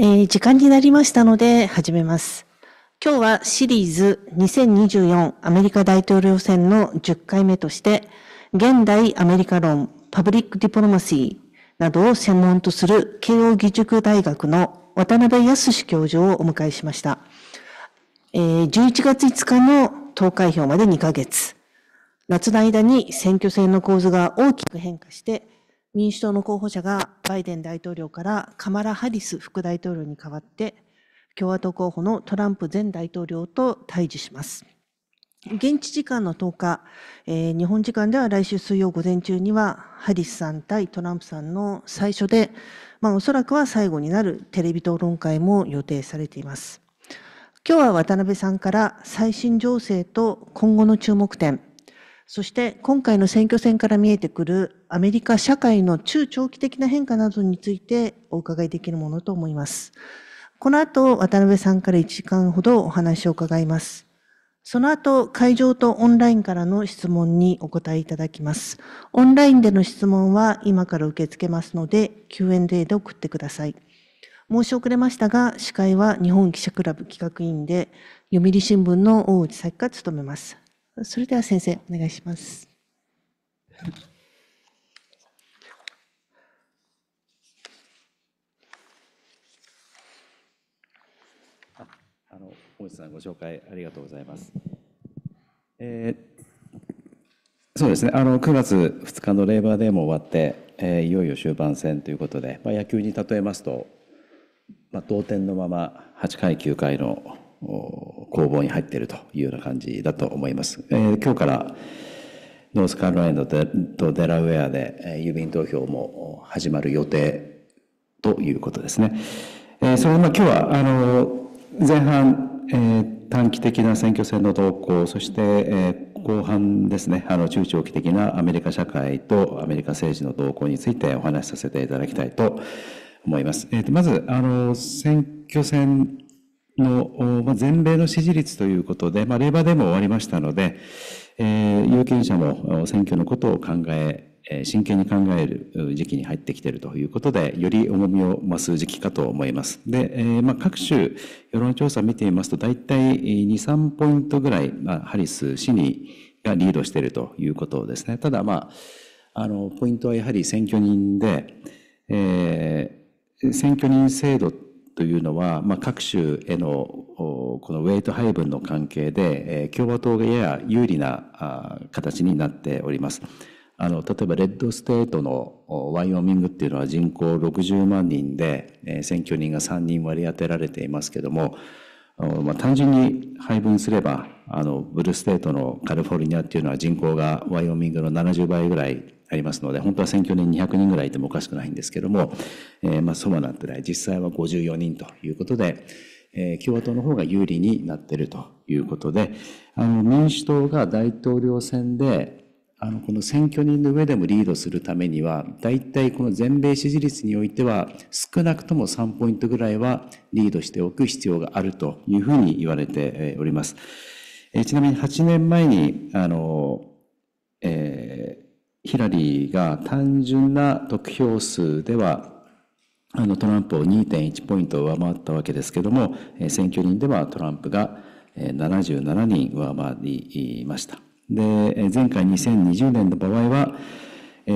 えー、時間になりましたので始めます。今日はシリーズ2024アメリカ大統領選の10回目として、現代アメリカ論、パブリックディプロマシーなどを専門とする慶応義塾大学の渡辺康教授をお迎えしました。えー、11月5日の投開票まで2ヶ月。夏の間に選挙戦の構図が大きく変化して、民主党の候補者がバイデン大統領からカマラ・ハリス副大統領に代わって共和党候補のトランプ前大統領と対峙します。現地時間の10日、えー、日本時間では来週水曜午前中には、ハリスさん対トランプさんの最初で、まあ、おそらくは最後になるテレビ討論会も予定されています。今日は渡辺さんから最新情勢と今後の注目点、そして今回の選挙戦から見えてくるアメリカ社会の中長期的な変化などについてお伺いできるものと思います。この後、渡辺さんから1時間ほどお話を伺います。その後、会場とオンラインからの質問にお答えいただきます。オンラインでの質問は今から受け付けますので、Q&A で送ってください。申し遅れましたが、司会は日本記者クラブ企画委員で、読売新聞の大内咲が務めます。それでは先生、お願いします。本日のご紹介ありがとうございます。えー、そうですねあの9月2日のレーバーデーも終わって、えー、いよいよ終盤戦ということで、まあ、野球に例えますと、まあ、同点のまま8回、9回の攻防に入っているというような感じだと思います。えー、今日からノースカロライナとデラウェアで、え郵便投票も始まる予定ということですね。えー、それま今日はあの前半えー、短期的な選挙戦の動向、そして、えー、後半ですね、あの中長期的なアメリカ社会とアメリカ政治の動向についてお話しさせていただきたいと思います。えーと、まずあの選挙戦の、ま全米の支持率ということで、まあ、レバーでも終わりましたので、えー、有権者も選挙のことを考え真剣に考える時期に入ってきているということで、より重みを増す時期かと思います。で、えー、まあ、各種世論調査を見ていますと、大体2、3ポイントぐらい、まあ、ハリス、氏ニがリードしているということですね。ただ、まあ、あの、ポイントはやはり選挙人で、えー、選挙人制度というのは、まあ、各種へのこのウェイト配分の関係で、共和党がやや有利な形になっております。あの例えばレッドステートのワイオミングっていうのは人口60万人で、えー、選挙人が3人割り当てられていますけども、まあ、単純に配分すればあのブルーステートのカリフォルニアっていうのは人口がワイオミングの70倍ぐらいありますので本当は選挙人200人ぐらいいてもおかしくないんですけども、えー、まあ、そうはなってない実際は54人ということで。えー、共和党の方が有利になっているということであの民主党が大統領選であのこの選挙人の上でもリードするためには、大体この全米支持率においては、少なくとも3ポイントぐらいはリードしておく必要があるというふうに言われております。えちなみに8年前に、あの、えー、ヒラリーが単純な得票数では、あのトランプを2.1ポイント上回ったわけですけども、選挙人ではトランプが77人上回りました。で、前回2020年の場合は、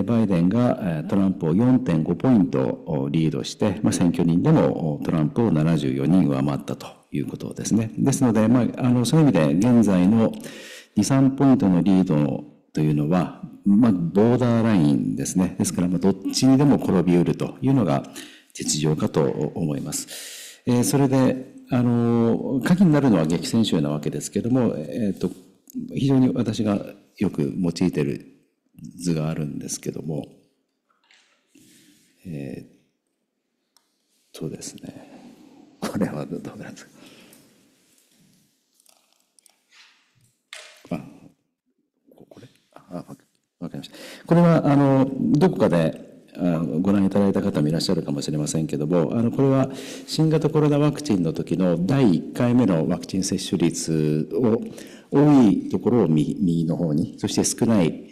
バイデンがトランプを4.5ポイントリードして、まあ、選挙人でもトランプを74人上回ったということですね。ですので、まあ、あのそういう意味で現在の2、3ポイントのリードというのは、まあ、ボーダーラインですね。ですから、どっちにでも転びうるというのが実情かと思います。えー、それで、あの、鍵になるのは激戦州なわけですけども、えっ、ー、と、非常に私がよく用いてる図があるんですけども、えー、うですね、これはどうなんですか。あ、これあ、わかりました。これは、あの、どこかで、ご覧いただいた方もいらっしゃるかもしれませんけども、あの、これは新型コロナワクチンの時の第1回目のワクチン接種率を、多いところを右の方に、そして少ない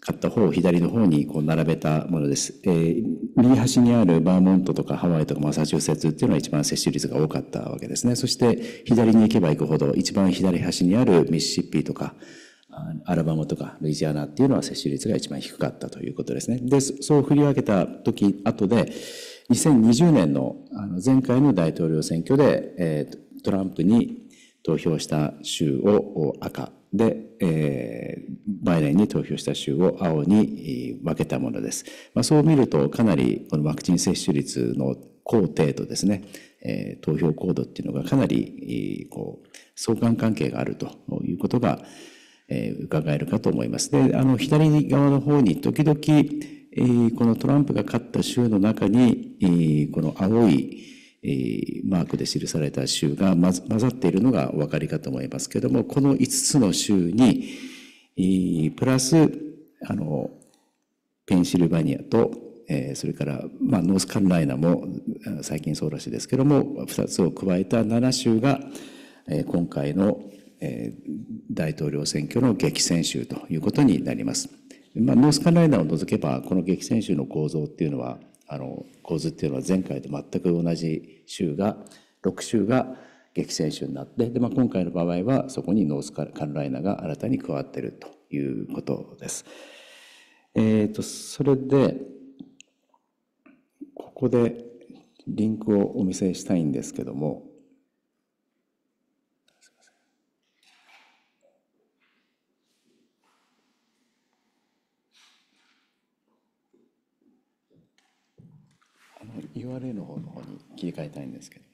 買った方を左の方にこう並べたものです、えー、右端にあるバーモントとかハワイとかマサチューセッツっていうのは一番接種率が多かったわけですね。そして左に行けば行くほど一番左端にあるミシシッピとかアラバマとかルイジアナっていうのは接種率が一番低かったということですね。で、そう振り分けた時、後で2020年の前回の大統領選挙で、えー、トランプに投票した州を赤で、えー、バイデンに投票した州を青に分けたものです。まあ、そう見ると、かなりこのワクチン接種率の高程度ですね、えー、投票行動っていうのがかなり、こう相関関係があるということが、えー、伺えるかと思います。で、あの左側の方に時々、えー、このトランプが勝った州の中に、えー、この青い、マークで記された州が混ざっているのがお分かりかと思いますけども、この5つの州に、プラス、あの、ペンシルバニアと、それから、まあ、ノースカロライナも最近そうらしいですけども、2つを加えた7州が、今回の、大統領選挙の激戦州ということになります。まあ、ノースカロライナを除けば、この激戦州の構造っていうのは、あの構図っていうのは前回と全く同じ州が6州が激戦州になってで、まあ、今回の場合はそこにノースカロライナが新たに加わっているということです。えっ、ー、とそれでここでリンクをお見せしたいんですけども URL の方の方に切り替えたいんですけど。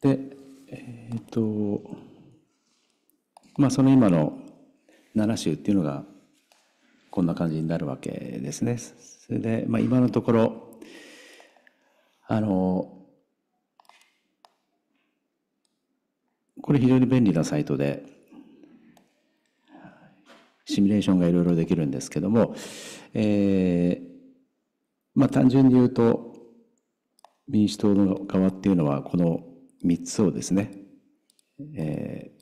で、えっ、ー、と、まあその今の7州っていうのがこんな感じになるわけですね。それで、まあ今のところ、あの、これ非常に便利なサイトで、シミュレーションがいろいろできるんですけども、えー、まあ単純に言うと、民主党の側っていうのは、この3つをですね、えー、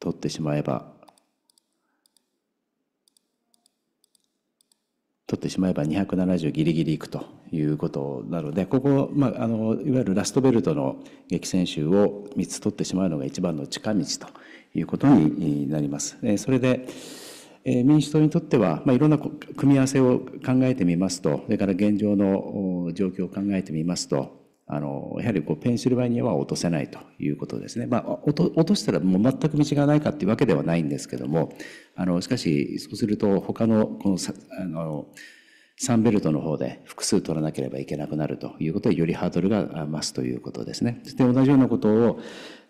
取ってしまえば取ってしまえば270ギリギリいくということなのでここ、まあ、あのいわゆるラストベルトの激戦州を3つ取ってしまうのが一番の近道ということになります。それで民主党にとっては、まあ、いろんな組み合わせを考えてみますとそれから現状の状況を考えてみますとあのやはりこうペンシルバニアは落とせないということですね、まあ、落と落としたらもう全く道がないかっていうわけではないんですけどもあのしかしそうすると他のこのあのサンベルトの方で複数取らなければいけなくなるということでよりハードルが増すということですね。で同じようなことを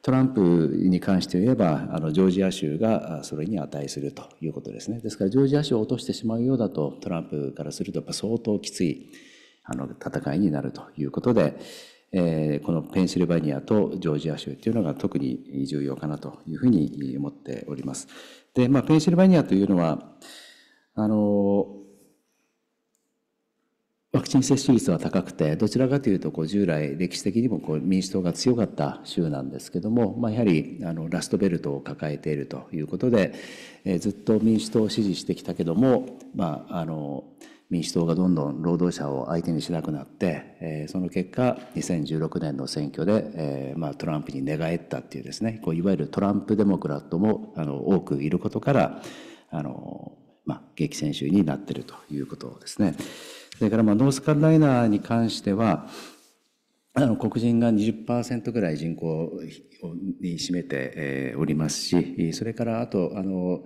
トランプに関して言えばあのジョージア州がそれに値するということですね。ですからジョージア州を落としてしまうようだとトランプからするとやっぱ相当きついあの戦いになるということで。えー、このペンシルバニアとジョージア州というのが特に重要かなというふうに思っております。で、まあ、ペンシルバニアというのは、あの、ワクチン接種率は高くて、どちらかというとこう従来、歴史的にもこう民主党が強かった州なんですけども、まあ、やはりあのラストベルトを抱えているということで、えー、ずっと民主党を支持してきたけども、まああの民主党がどんどん労働者を相手にしなくなって、えー、その結果2016年の選挙で、えーまあ、トランプに寝返ったっていうですねこういわゆるトランプデモクラットもあの多くいることからあの、まあ、激戦州になっているということですね。それからまあノースカロライナに関してはあの黒人が20%ぐらい人口に占めておりますしそれからあとあの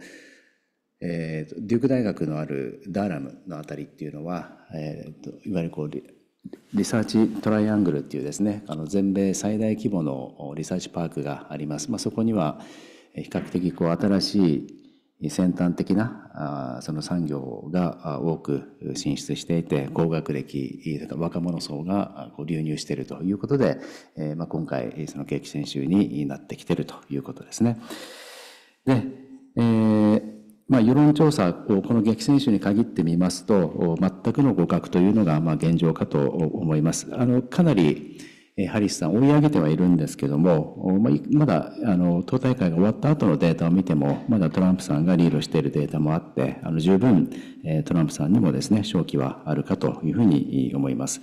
えー、デューク大学のあるダーラムのあたりっていうのは、えーと、いわゆるこうリサーチトライアングルっていうですねあの全米最大規模のリサーチパークがあります、まあ、そこには比較的こう新しい先端的なあその産業が多く進出していて高学歴若者層がこう流入しているということで、えーまあ、今回その景気先週になってきているということですね。でえーまあ、世論調査をこの激戦州に限ってみますと、全くの互角というのがまあ現状かと思います。あのかなりハリスさん追い上げてはいるんですけども、まだあの党大会が終わった後のデータを見ても、まだトランプさんがリードしているデータもあって、あの十分トランプさんにもですね、勝機はあるかというふうに思います。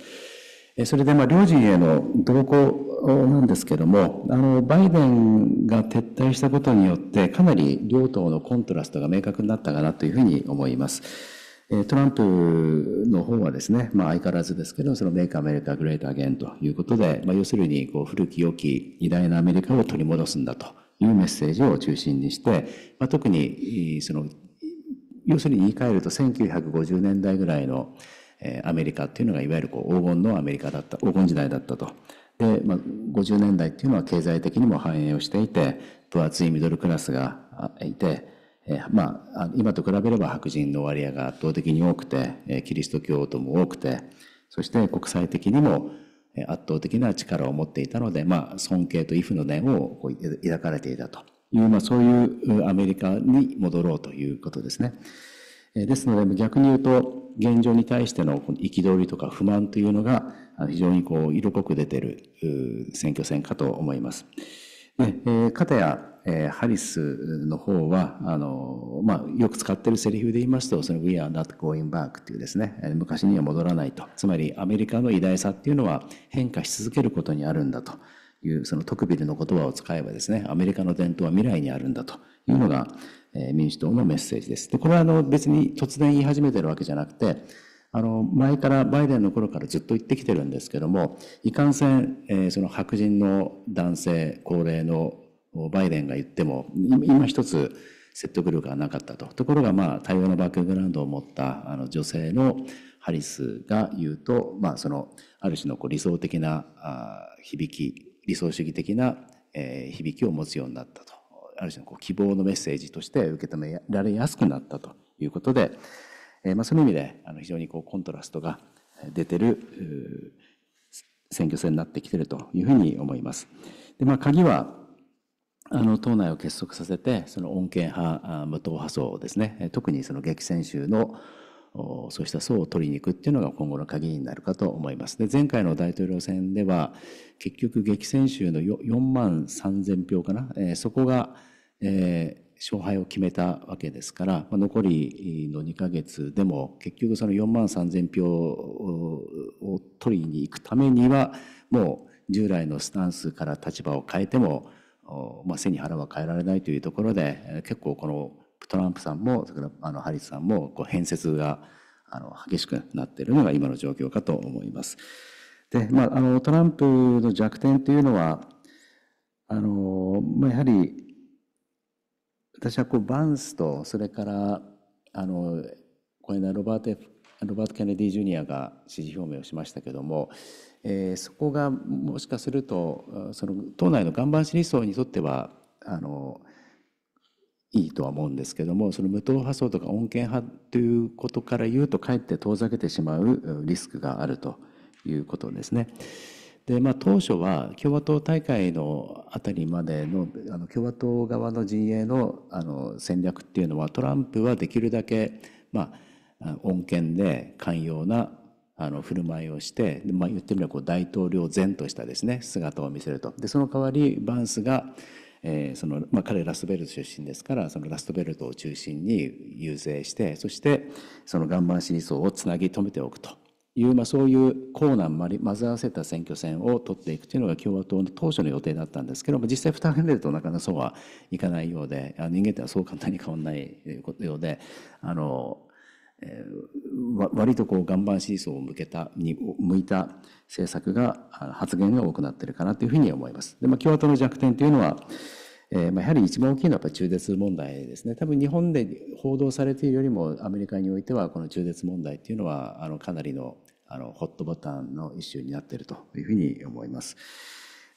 それでまあ両陣への動向なんですけども、あのバイデンが撤退したことによって、かなり両党のコントラストが明確になったかなというふうに思います。トランプの方はですね、まあ、相変わらずですけど、そのメイクアメリカグレートアゲンということで、まあ、要するにこう古き良き偉大なアメリカを取り戻すんだというメッセージを中心にして、まあ、特にその要するに言い換えると1950年代ぐらいのえー、アメリカっていうのがいわゆるこう黄金のアメリカだった黄金時代だったとで、まあ、50年代っていうのは経済的にも繁栄をしていて分厚いミドルクラスがいて、えー、まあ、今と比べれば白人の割合が圧倒的に多くて、キリスト教徒も多くてそして国際的にも圧倒的な力を持っていたので、まあ、尊敬と畏怖の念をこう抱かれていたという、まあ、そういうアメリカに戻ろうということですね。ですので、逆に言うと、現状に対しての憤りとか不満というのが、非常にこう色濃く出てる選挙戦かと思います。で、かたや、えハリスの方は、あの、まあ、よく使ってるセリフで言いますと、その We are not going back っていうですね、昔には戻らないと。つまり、アメリカの偉大さっていうのは変化し続けることにあるんだという、その特ビルの言葉を使えばですね、アメリカの伝統は未来にあるんだというのが、え民主党のメッセージです。で、これはあの別に突然言い始めてるわけじゃなくて、あの前からバイデンの頃からずっと言ってきてるんですけども、いかんせん、えー、その白人の男性、高齢のバイデンが言っても、今一つ説得力がなかったと。ところが、まあ、多様なバックグラウンドを持ったあの女性のハリスが言うと、まあ、その、ある種のこう理想的なあ響き、理想主義的な、えー、響きを持つようになったと。ある種のこう希望のメッセージとして受け止められやすくなったということで、えー、まあ、その意味であの非常にこうコントラストが出てる選挙戦になってきてるというふうに思います。でまあ、鍵はあの党内を結束させてその穏健派無党派層ですね特にその激戦州のそうした層を取りに行くっていうのが今後の鍵になるかと思います。で、前回の大統領選では、結局激戦州の4万3000票かな、えー、そこが、えー、勝敗を決めたわけですから、まあ、残りの2ヶ月でも結局その4万3000票を取りに行くためにはもう従来のスタンスから立場を変えても、まあ、背に腹は変えられないというところで結構このトランプさんも、それからあのハリスさんも、こう、変説が、あの、激しくなっているのが今の状況かと思います。で、まあ、あの、トランプの弱点というのは、あの、まあ、やはり、私はこう、バンスと、それから、あの、この間、ロバート、F、ロバート・ケネディ・ジュニアが支持表明をしましたけども、えー、そこがもしかするとその党内の岩盤支持層にとってはあのいいとは思うんですけどもその無党派層とか穏健派ということから言うとかえって遠ざけてしまうリスクがあるということですね。でまあ、当初は共和党大会のあたりまでのあの共和党側の陣営のあの戦略っていうのはトランプはできるだけ、まあ、穏健で寛容なあの振る舞いをして、まあ、言ってみればこう大統領前としたですね姿を見せるとでその代わりバンスがえー、そのまあ、彼ラストベルト出身ですからそのラストベルトを中心に遊説してそしてその岩盤支持層をつなぎ止めておくという、まあ、そういう困難混ぜ合わせた選挙戦を取っていくというのが共和党の当初の予定だったんですけども実際負担が出るとなかなかそうはいかないようで人間ってはそう簡単に変わらないようであのえ割とこう岩盤支持層を向けた、に向いた政策が、発言が多くなってるかなというふうに思います。で、まあ、共和党の弱点というのは、えーまあ、やはり一番大きいのはやっぱり中絶問題ですね。多分日本で報道されているよりもアメリカにおいてはこの中絶問題というのはあのかなりのあのホットボタンの一種になっているというふうに思います。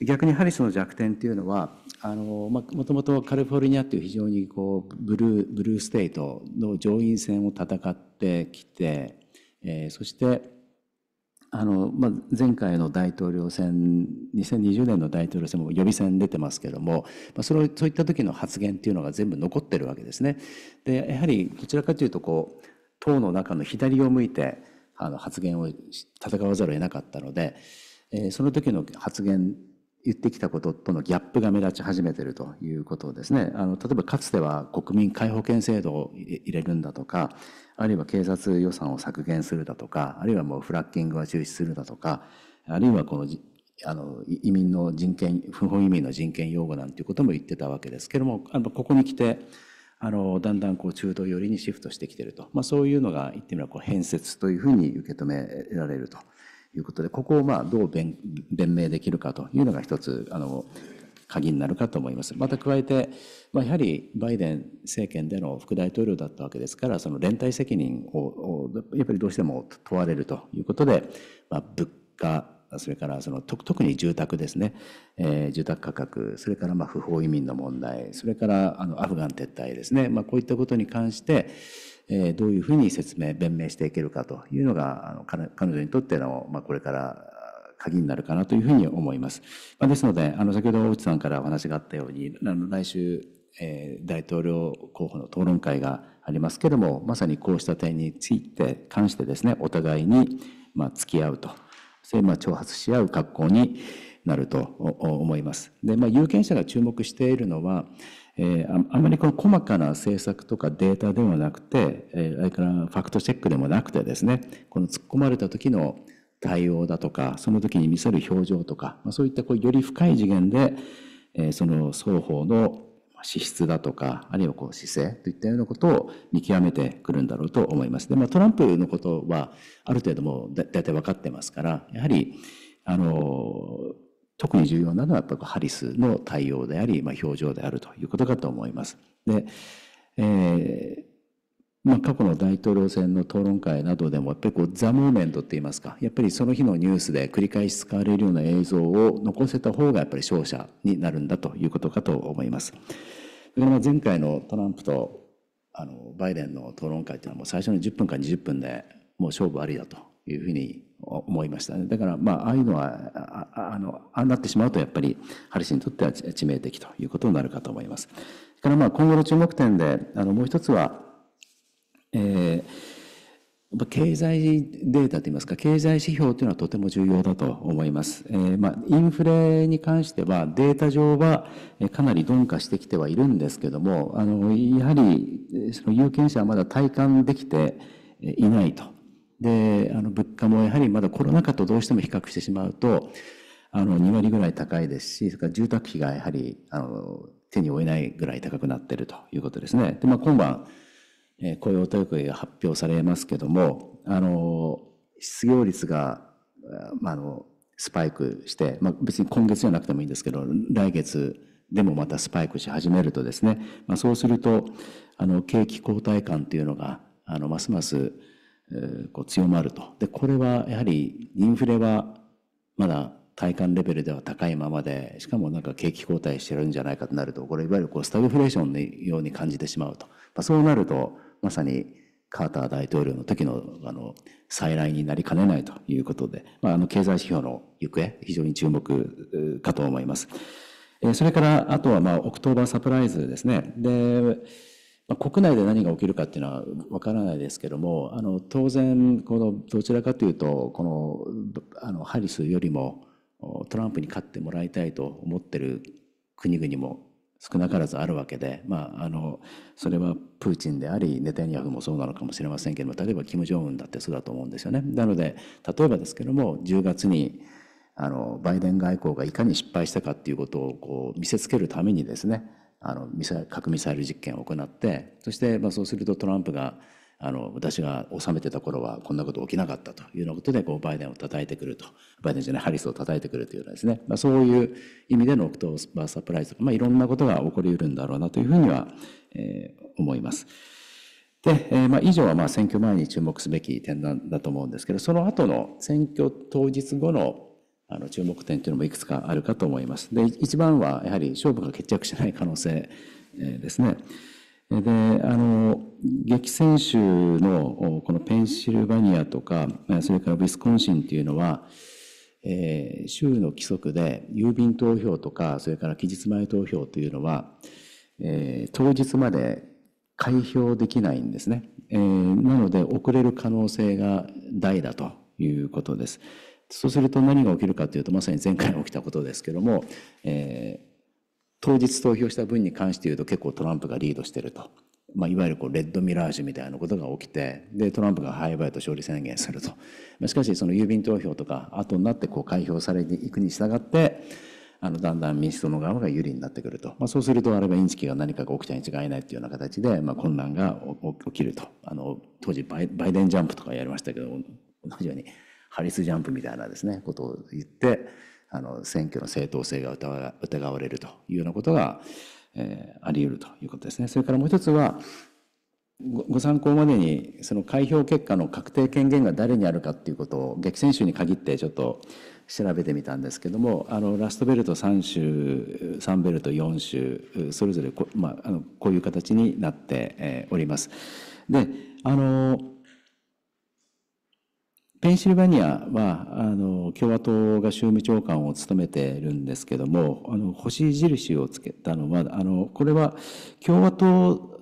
逆にハリスの弱点っていうのはもともとカリフォルニアという非常にこうブルーブルーステートの上院選を戦ってきて、えー、そしてあの、まあ、前回の大統領選2020年の大統領選も予備選出てますけども、まあ、それそういった時の発言というのが全部残ってるわけですね。でやはりどちらかというとこう党の中の左を向いてあの発言を戦わざるを得なかったので、えー、その時の発言言ってきたこととのギャップが目立ち始めているということですね。あの、例えばかつては国民皆保険制度を入れるんだとか、あるいは警察予算を削減するだとか、あるいはもうフラッキングは中止するだとか、あるいはこの、あの、移民の人権、不法移民の人権擁護なんていうことも言ってたわけですけども、あの、ここに来て、あの、だんだんこう中東寄りにシフトしてきてると。まあそういうのが言ってみればこう変説というふうに受け止められると。いうことで、ここをまあどう弁明できるかというのが一つ、あの、鍵になるかと思います。また加えて、まあ、やはりバイデン政権での副大統領だったわけですから、その連帯責任を、やっぱりどうしても問われるということで、まあ、物価、それからその特に住宅ですね、えー、住宅価格、それからまあ不法移民の問題、それからあのアフガン撤退ですね、まあ、こういったことに関して、えどういうふうに説明、弁明していけるかというのが、あの彼女にとっての、まあ、これから鍵になるかなというふうに思います。まあ、ですので、あの、先ほど大内さんからお話があったように、あの来週、えー、大統領候補の討論会がありますけれども、まさにこうした点について、関してですね、お互いに、まあ、付き合うと、そう、まあ、挑発し合う格好になると思います。で、まあ、有権者が注目しているのは、えー、あまりこの細かな政策とかデータではなくて、えあれからファクトチェックでもなくてですねこの突っ込まれた時の対応だとかその時に見せる表情とか、まそういったこうより深い次元で、えその双方の資質だとか、あるいはこう姿勢といったようなことを見極めてくるんだろうと思います。で、まあ、トランプのことはある程度もだ大体分かってますから、やはり、あの、特に重要なのはやっぱりハリスの対応であり、まあ、表情であるということかと思います。で、えーまあ、過去の大統領選の討論会などでもやっぱりこうザ・モーメントって言いますかやっぱりその日のニュースで繰り返し使われるような映像を残せた方がやっぱり勝者になるんだということかと思います。だ前回のトランプとあのバイデンの討論会というのはもう最初の10分か20分でもう勝負ありだというふうに思いましたね。だから、まあ、ああいうのは、あの、ああなってしまうと、やっぱり、ハリスにとっては致命的ということになるかと思います。それから、まあ、今後の注目点で、あの、もう一つは、えー、経済データといいますか、経済指標というのはとても重要だと思います。えー、まあ、インフレに関しては、データ上はかなり鈍化してきてはいるんですけども、あの、やはり、その有権者はまだ体感できていないと。で、あの、物価もやはりまだコロナ禍とどうしても比較してしまうと、あの、2割ぐらい高いですし、それから住宅費がやはり、あの、手に負えないぐらい高くなっているということですね。で、まあ、今晩、えー、雇用統計が発表されますけども、あの、失業率が、まあ、あの、スパイクして、まあ、別に今月じゃなくてもいいんですけど、来月でもまたスパイクし始めるとですね、まあ、そうすると、あの、景気後退感というのが、あの、ますます、こう強まると。で、これはやはりインフレはまだ体感レベルでは高いままで、しかもなんか景気後退してるんじゃないかとなると、これいわゆるこうスタグフレーションのように感じてしまうと。まあ、そうなると、まさにカーター大統領の時のあの再来になりかねないということで、まあ、あの経済指標の行方、非常に注目かと思います。それから、あとは、まあ、オクトーバーサプライズですね。で、まあ、国内で何が起きるかっていうのは分からないですけどもあの当然このどちらかというとこのあのハリスよりもトランプに勝ってもらいたいと思ってる国々も少なからずあるわけで、まあ、あのそれはプーチンでありネタニヤフもそうなのかもしれませんけども例えば金正恩だってそうだと思うんですよね。なので例えばですけども10月にあのバイデン外交がいかに失敗したかっていうことをこう見せつけるためにですねあのミサ核ミサイル実験を行ってそして、まあ、そうするとトランプがあの私が治めてた頃はこんなこと起きなかったというようなことでこうバイデンを叩いてくるとバイデンじゃないハリスを叩いてくるというようなですね、まあ、そういう意味でのオクトーバーサプライズとか、まあ、いろんなことが起こりうるんだろうなというふうには、えー、思います。で、えーまあ、以上はまあ選挙前に注目すべき点なんだと思うんですけどその後の選挙当日後のあの注目点というのもいくつかあるかと思います。で一番はやはり勝負が決着しない可能性ですね。であの激戦州のこのペンシルバニアとかそれからウィスコンシンというのは、えー、州の規則で郵便投票とかそれから期日前投票というのは、えー、当日まで開票できないんですね、えー、なので遅れる可能性が大だということです。そうすると何が起きるかというと、まさに前回起きたことですけども、えー、当日投票した分に関して言うと結構トランプがリードしてると。まあ、いわゆるこうレッドミラージュみたいなことが起きてでトランプが敗イと勝利宣言するとしかしその郵便投票とか後になってこう開票されていくに従ってあのだんだん民主党の側が有利になってくると、まあ、そうするとあればインチキが何かが起きたに違いないというような形で、まあ、混乱が起きるとあの当時バイデンジャンプとかやりましたけど同じようにハリスジャンプみたいなですね、ことを言って、あの、選挙の正当性が疑われるというようなことが、えー、あり得るということですね。それからもう一つは、ご参考までに、その開票結果の確定権限が誰にあるかっていうことを、激戦州に限ってちょっと調べてみたんですけども、あの、ラストベルト3州、サンベルト4州、それぞれこ,、まあ、あのこういう形になって、えー、おります。で、あの、ペンシルバニアはあの共和党が州務長官を務めてるんですけどもあの星印をつけたのはあのこれは共和党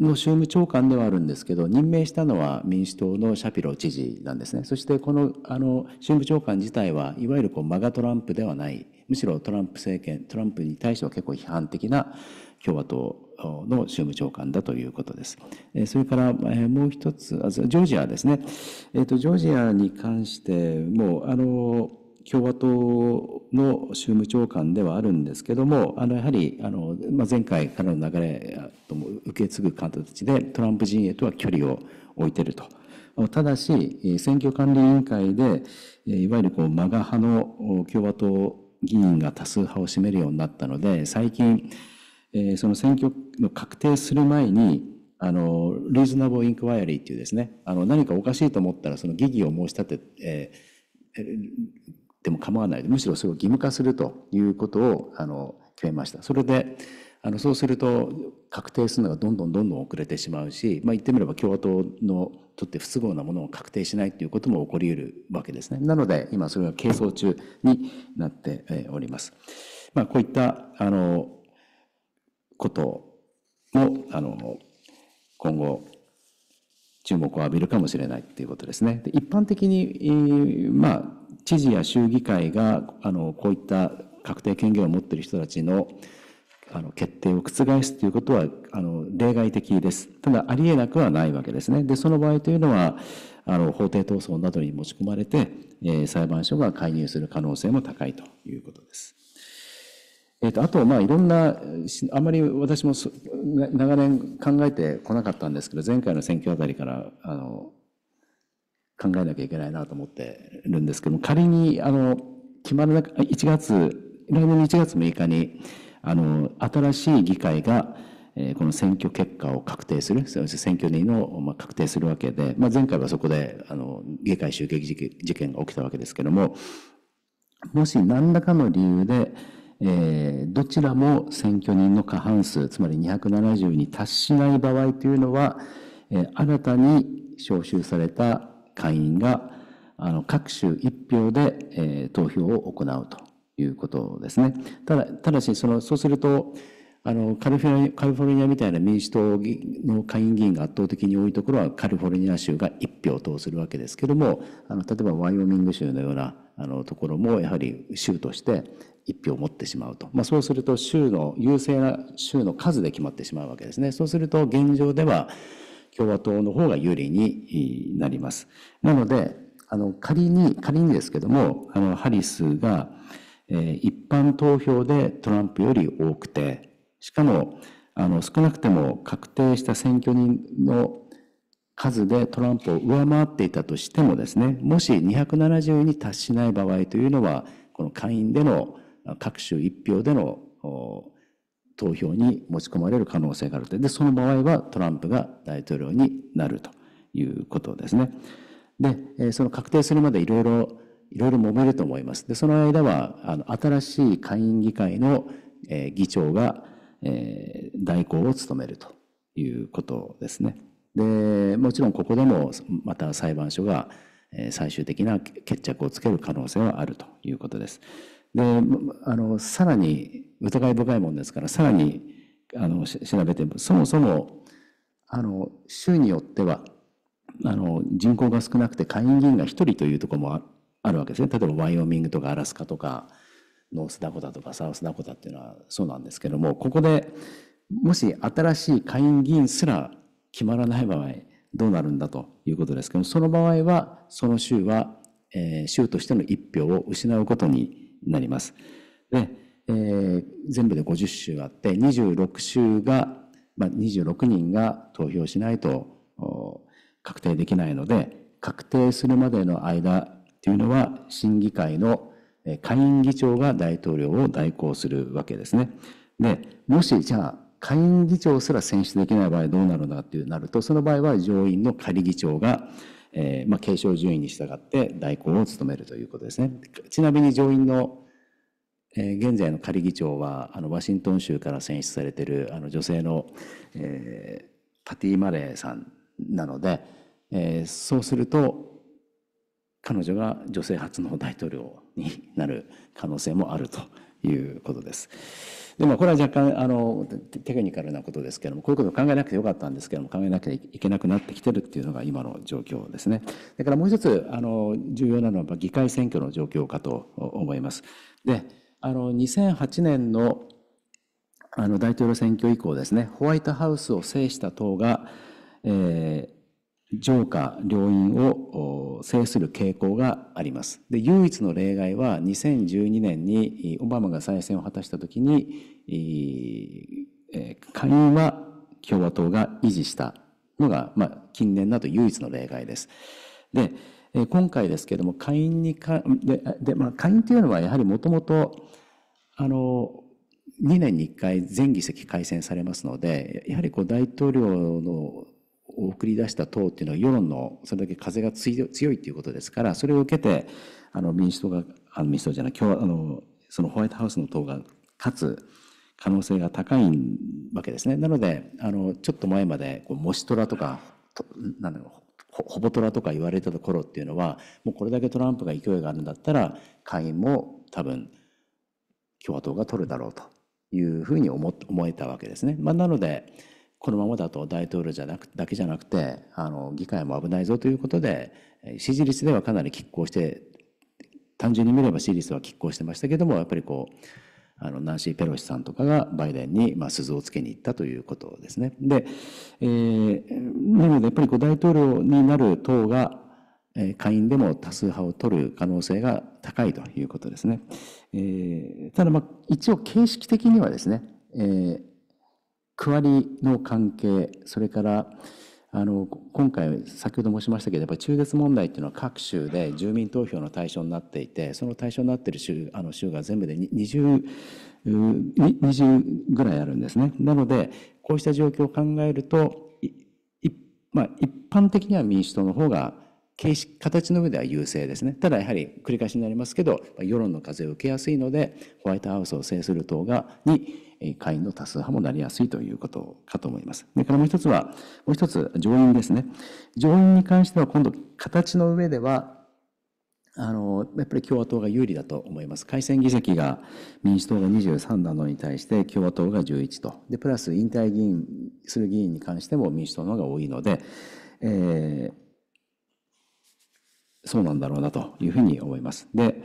の州務長官ではあるんですけど任命したのは民主党のシャピロ知事なんですねそしてこのあの州務長官自体はいわゆるこうマガトランプではないむしろトランプ政権トランプに対しては結構批判的な共和党の州務長官だということです。それから、もう一つ、ジョージアですね。えっ、と、ジョージアに関して、もあの、共和党の州務長官ではあるんですけども、あのやはりあの、まあ、前回からの流れとも受け継ぐ形で、トランプ陣営とは距離を置いていると。ただし、選挙管理委員会で、いわゆるこうマガ派の共和党議員が多数派を占めるようになったので、最近、えその選挙の確定する前に、あの、リーズナブルインクワイアリーっていうですね、あの、何かおかしいと思ったら、その疑義を申し立て、えでも構わないで、むしろそれを義務化するということを、あの、決めました。それで、あの、そうすると、確定するのがどんどんどんどん遅れてしまうし、まあ、言ってみれば共和党のとって不都合なものを確定しないということも起こり得るわけですね。なので、今それは係争中になっております。まあ、こういった、あの、ことも、あの、今後、注目を浴びるかもしれないっていうことですね。で一般的に、まあ、知事や州議会が、あの、こういった確定権限を持っている人たちの、あの、決定を覆すということは、あの、例外的です。ただ、ありえなくはないわけですね。で、その場合というのは、あの、法廷闘争などに持ち込まれて、えー、裁判所が介入する可能性も高いということです。えーと、あと、まあ、いろんなあまり私も長年考えてこなかったんですけど前回の選挙あたりからあの考えなきゃいけないなと思ってるんですけども仮にあの決まらなく1月来年の1月6日にあの新しい議会が、えー、この選挙結果を確定する選挙人を、まあ、確定するわけで、まあ、前回はそこであの議会襲撃事件が起きたわけですけどももし何らかの理由でえー、どちらも選挙人の過半数、つまり270に達しない場合というのは、えー、新たに招集された会員が、あの、各種1票で、えー、投票を行うということですね。ただ、ただし、その、そうすると、あの、カリフォルニア、カリフォルニアみたいな民主党の下院議員が圧倒的に多いところは、カリフォルニア州が1票投するわけですけども、あの、例えばワイオミング州のような、あの、ところも、やはり州として、一票を持ってしまうと、まあ、そうすると州の優勢な州の数で決まってしまうわけですねそうすると現状では共和党の方が有利になりますなのであの仮に仮にですけどもあのハリスが、えー、一般投票でトランプより多くてしかもあの少なくても確定した選挙人の数でトランプを上回っていたとしてもですねもし270に達しない場合というのはこの下院での各種一票での投票に持ち込まれる可能性があると。で、その場合はトランプが大統領になるということですね。で、その確定するまでいろいろ、いろいろ揉めると思います。で、その間は、あの、新しい下院議会の、議長が、代行を務めるということですね。で、もちろんここでも、また裁判所が、最終的な決着をつける可能性はあるということです。であのさらに疑い深いもんですからさらにあの調べてそもそもあの州によってはあの人口が少なくて下院議員が1人というところもあるわけですね例えばワイオミングとかアラスカとかノースダコタとかサウスダコタっていうのはそうなんですけどもここでもし新しい下院議員すら決まらない場合どうなるんだということですけどもその場合はその州は、えー、州としての1票を失うことになります。で、えー、全部で50州あって26州が、まあ、26人が投票しないと確定できないので確定するまでの間というのは審議会の下院議長が大統領を代行するわけですね。でもしじゃあ下院議長すら選出できない場合どうなるんだってなるとその場合は上院の仮議長が、えー、まあ、継承順位に従って代行を務めるということですね。ちなみに上院の、えー、現在の仮議長はあのワシントン州から選出されているあの女性の、えー、パティ・マレーさんなので、えそうすると彼女が女性初の大統領になる可能性もあるということです。で、もこれは若干、あの、テクニカルなことですけれども、こういうことを考えなくてよかったんですけれども、考えなきゃいけなくなってきてるっていうのが今の状況ですね。だからもう一つ、あの、重要なのは、議会選挙の状況かと思います。で、あの、2008年の、あの、大統領選挙以降ですね、ホワイトハウスを制した党が、えー、上下両院を制する傾向があります。で、唯一の例外は2012年にオバマが再選を果たした時に、下院は共和党が維持したのが、まあ、近年だと唯一の例外です。で、今回ですけれども、下院にか、で、でまあ、下院というのはやはりもともと、あの、2年に1回全議席改選されますので、やはりこう大統領の送り出した党っていうのは世論のそれだけ風が強いということですからそれを受けてあの民主党があの民主党じゃない今日あのそのホワイトハウスの党が勝つ可能性が高いわけですねなのであのちょっと前までこうもし虎とかとなんだろうほぼ虎とか言われたところっていうのはもうこれだけトランプが勢いがあるんだったら下院も多分共和党が取るだろうというふうに思思えたわけですね。まあ、なのでこのままだと大統領じゃなくだけじゃなくてあの議会も危ないぞということで支持率ではかなり拮抗して単純に見れば支持率は拮抗してましたけどもやっぱりこうあのナンシー・ペロシさんとかがバイデンに、まあ、鈴をつけに行ったということですね。で、えー、なのでやっぱりこう大統領になる党が下院でも多数派を取る可能性が高いということですね。えー、ただ、まあ、一応形式的にはですね、えー区割りの関係、それからあの今回、先ほど申しましたけど、やっぱり中絶問題っていうのは各州で住民投票の対象になっていて、その対象になっている州あの州が全部で20、20ぐらいあるんですね。なので、こうした状況を考えると、まあ、一般的には民主党の方が形式形の上では優勢ですね。ただやはり繰り返しになりますけど、世論の風を受けやすいので、ホワイトハウスを制する党がに会員の多数派もなりやすいということかと思います。それからもう一つは、もう一つ、上院ですね。上院に関しては今度、形の上では、あのやっぱり共和党が有利だと思います。改選議席が民主党が23なのに対して共和党が11と、でプラス引退議員する議員に関しても民主党の方が多いので、えー、そうなんだろうなというふうに思います。で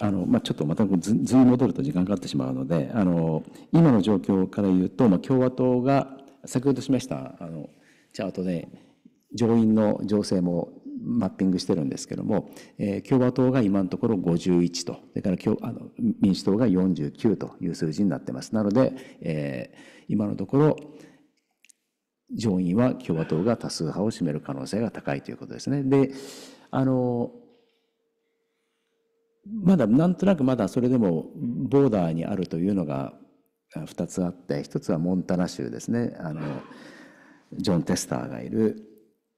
あのまあ、ちょっとまた図に戻ると時間かかってしまうのであの今の状況から言うと、まあ、共和党が先ほど示したあのチャートで上院の情勢もマッピングしてるんですけども、えー、共和党が今のところ51とそれからあの民主党が49という数字になってますなので、えー、今のところ上院は共和党が多数派を占める可能性が高いということですね。であのまだなんとなくまだそれでもボーダーにあるというのが2つあって1つはモンタナ州ですねあのジョン・テスターがいる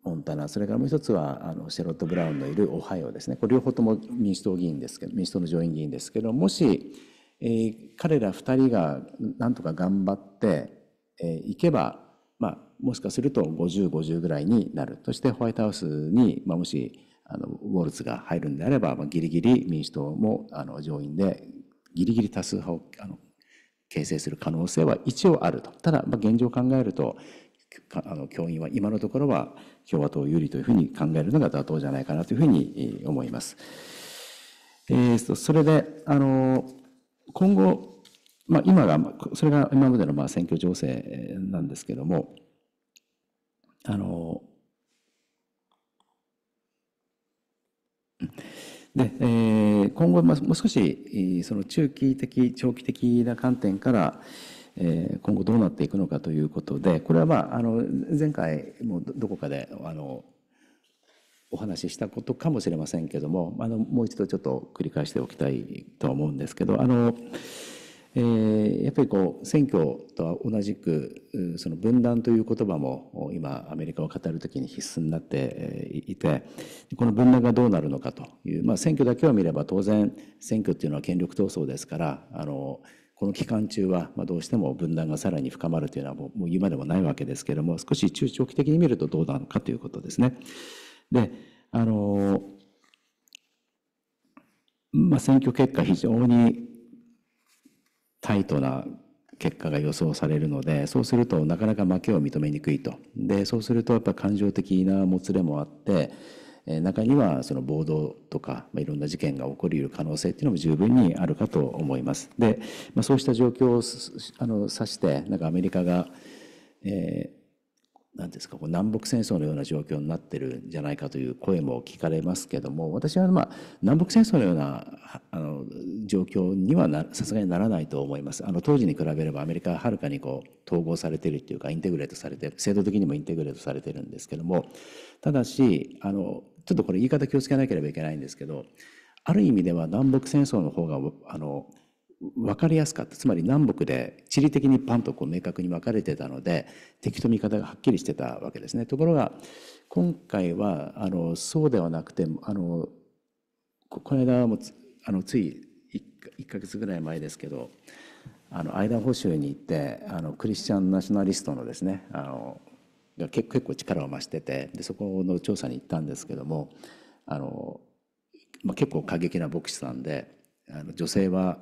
モンタナそれからもう1つはあのシェロット・ブラウンのいるオハイオですねこれ両方とも民主党議員ですけど民主党の上院議員ですけどもし、えー、彼ら2人がなんとか頑張ってい、えー、けば、まあ、もしかすると5050 50ぐらいになるそしてホワイトハウスに、まあ、もしあのウォルツが入るんであれば、まあ、ギリギリ民主党もあの上院でギリギリ多数派をあの形成する可能性は一応あると。ただ、まあ、現状を考えるとあの教員は今のところは共和党有利というふうに考えるのが妥当じゃないかなというふうに思います。えー、それであの今後、まあ、今がそれが今までのまあ選挙情勢なんですけどもあので、えー、今後、もう少し、その中期的、長期的な観点から、えー、今後どうなっていくのかということで、これはまあ、あの、前回もどこかで、あの、お話ししたことかもしれませんけども、あの、もう一度ちょっと繰り返しておきたいとは思うんですけど、あの、えー、やっぱりこう選挙とは同じくその分断という言葉も今アメリカを語る時に必須になっていてこの分断がどうなるのかという、まあ、選挙だけを見れば当然選挙っていうのは権力闘争ですからあのこの期間中は、まどうしても分断がさらに深まるというのはもう言うまでもないわけですけれども少し中長期的に見るとどうなのかということですね。であのまあ、選挙結果非常にタイトな結果が予想されるのでそうするとなかなか負けを認めにくいとでそうするとやっぱ感情的なもつれもあって中にはその暴動とか、まあ、いろんな事件が起こりうる可能性っていうのも十分にあるかと思います。で、まあ、そうした状況をあの指してなんかアメリカが、えー何ですかこう南北戦争のような状況になってるんじゃないかという声も聞かれますけども私は、まあ、南北戦争のようなあの状況にはさすがにならないと思いますあの当時に比べればアメリカははるかにこう統合されてるっていうかインテグレートされて制度的にもインテグレートされてるんですけどもただしあのちょっとこれ言い方気をつけなければいけないんですけどある意味では南北戦争の方があの分かりやすかったつまり南北で地理的にパンとこう明確に分かれてたので敵と味方がはっきりしてたわけですねところが今回はあのそうではなくてあのこの間もあのつい 1, 1ヶ月ぐらい前ですけどあのアイダホ州に行ってあのクリスチャンナショナリストのですねあの結構力を増しててでそこの調査に行ったんですけどもあの、まあ、結構過激な牧師さんであの女性は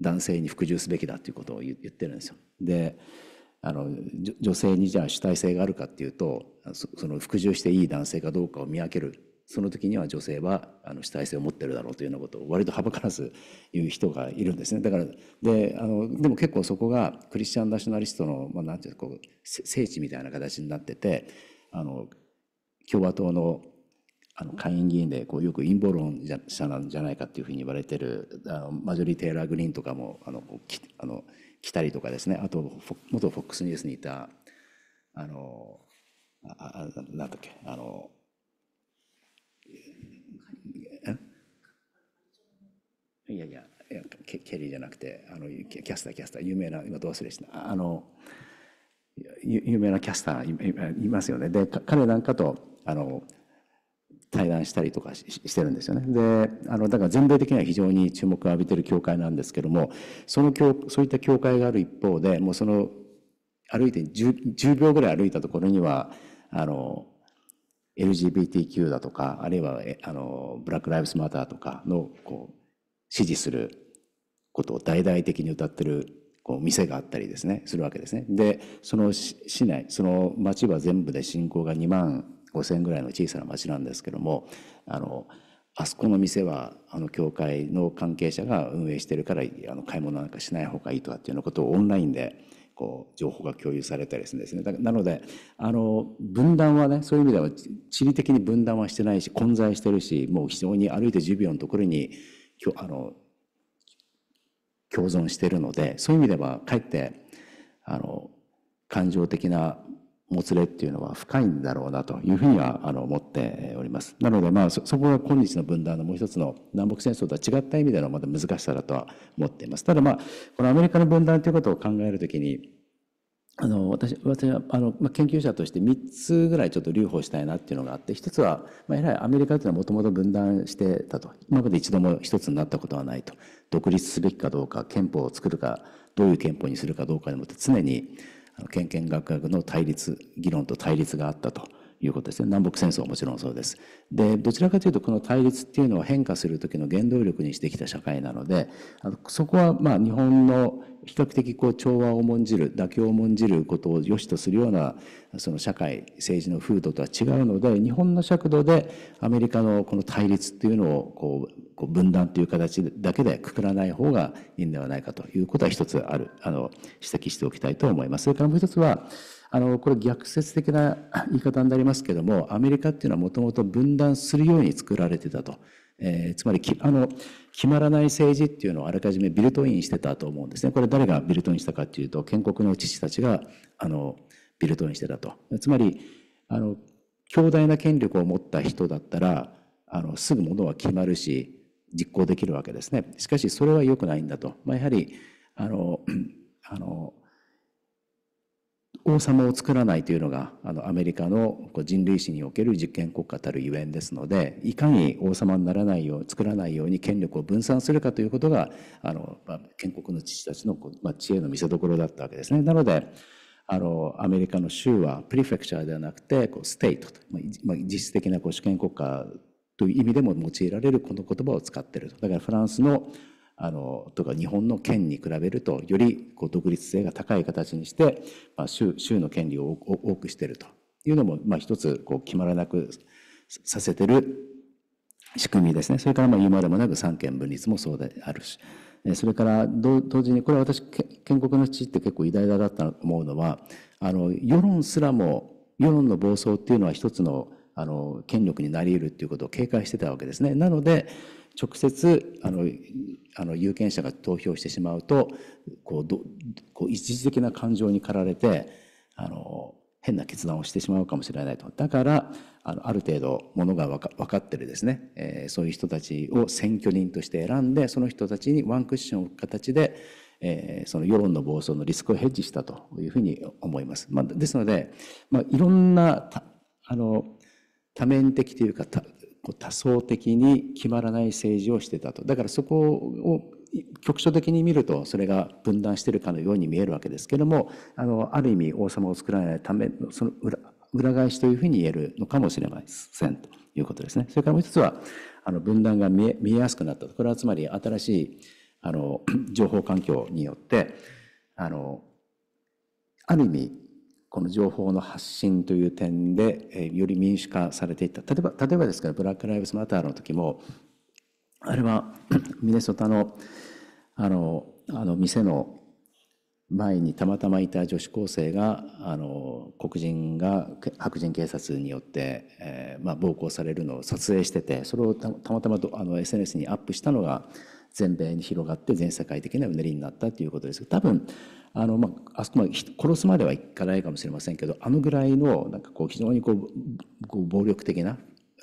男性に服従すべきだということを言ってるんですよ。であの女性にじゃあ主体性があるかっていうとその服従していい男性かどうかを見分けるその時には女性はあの主体性を持ってるだろうというようなことを割とはばからず言う人がいるんですねだからであのでも結構そこがクリスチャンナショナリストの、まあ、なんていうこう聖地みたいな形になっててあの共和党のあの下院議員でこうよく陰謀論者なんじゃないかというふうに言われてるあのマジョリー・テイラー・グリーンとかもあのきあの来たりとかですねあと元フォックスニュースにいたあのああなんだっけあのいやいやケケリーじゃなくてあのキャスターキャスター有名な今どうすれしたあの有名なキャスターいますよねで彼なんかとあの対談したりとかしてるんですよね。で、あの、だから全米的には非常に注目を浴びてる教会なんですけども、その教、そういった教会がある一方で、もうその、歩いて 10, 10秒ぐらい歩いたところには、あの、LGBTQ だとか、あるいは、あの、ブラック・ライブスマターとかの、こう、支持することを大々的に歌ってるこう店があったりですねするわけですねでその市内その町は全部で人口が2万5,000ぐらいの小さな町なんですけどもあのあそこの店はあの教会の関係者が運営してるからあの買い物なんかしない方がいいとかっていうようなことをオンラインでこう情報が共有されたりするんですね。だなのであの分断はねそういう意味では地理的に分断はしてないし混在してるしもう非常に歩いて10秒のところにきょあの共存してるのでそういう意味ではかえってあの感情的なもつれっていうのは深いんだろうなというふうにはあの思っております。なのでまあそこが今日の分断のもう一つの南北戦争とは違った意味でのまだ難しさだとは思っています。ただまあこのアメリカの分断ということを考えるときにあの私私はあの、まあ、研究者として3つぐらいちょっと留保したいなっていうのがあって一つは、まあ、やはりアメリカというのはもともと分断してたと今まで一度も一つになったことはないと独立すべきかどうか憲法を作るかどういう憲法にするかどうかでもって常にあの県県学学の対立、議論と対立があったということですね。南北戦争はもちろんそうです。で、どちらかというと、この対立っていうのは変化する時の原動力にしてきた社会なので、そこは、まあ、日本の比較的こう調和を重んじる、妥協を重んじることを良しとするようなその社会政治の風土とは違うので日本の尺度でアメリカのこの対立っていうのをこうこう分断という形だけでくくらない方がいいんではないかということは一つあるあの指摘しておきたいと思います。それからもう一つはあのこれ逆説的な言い方になりますけどもアメリカっていうのはもともと分断するように作られてたと。えー、つまりあの決まらない政治っていうのをあらかじめビルトインしてたと思うんですね。これ誰がビルトインしたかっていうと建国の父たちがあのビルトにしてたと。つまり、あの、強大な権力を持った人だったら、あの、すぐものは決まるし、実行できるわけですね。しかし、それは良くないんだと。まあ、やはり、あの、あの、王様を作らないというのがあのアメリカの人類史における実験国家たるゆえんですのでいかに王様にならないよう作らないように権力を分散するかということがあの、まあ、建国の父たちの、まあ、知恵の見せ所だったわけですね。なのであの、アメリカの州は、プリフェクチャーではなくて、こう、ステイトと、まあ、実質的なこう主権国家という意味でも用いられるこの言葉を使っていると。だからフランスの、あの、とか日本の県に比べると、よりこう独立性が高い形にして、まあ、州、州の権利を多くしているというのも、まあ、一つ、こう、決まらなくさせてる仕組みですね。それから、まあ、言うまでもなく三権分立もそうであるし。それから同時にこれは私建国の父って結構偉大だったと思うのはあの世論すらも世論の暴走っていうのは一つのあの権力になり得るっていうことを警戒してたわけですね。なので直接あのあの有権者が投票してしまうとこうどこう一時的な感情に駆られてあの変な決断をしてしまうかもしれないと。だから、あのある程度、ものが分かってるですね、えー、そういう人たちを選挙人として選んで、その人たちにワンクッションを置く形で、えー、その世論の暴走のリスクをヘッジしたというふうに思います。まあ、ですので、まあ、いろんなあの多面的というか多層的に決まらない政治をしてたと。だからそこを局所的に見るとそれが分断しているかのように見えるわけですけどもあのある意味王様を作らないためのその裏裏返しというふうに言えるのかもしれませんということですね。それからもう一つはあの分断が見え見えやすくなったこれはつまり新しいあの 情報環境によってあのある意味この情報の発信という点で、えー、より民主化されていった例えば例えばですからブラック・ライブズ・マターの時もあれは ミネソタのあのあの店の前にたまたまいた女子高生があの黒人が白人警察によって、えーまあ、暴行されるのを撮影しててそれをたまたまあの SNS にアップしたのが全米に広がって全世界的なうねりになったということです多分あの、まあ、あそこまで殺すまではいかないかもしれませんけどあのぐらいのなんかこう非常にこう暴力的な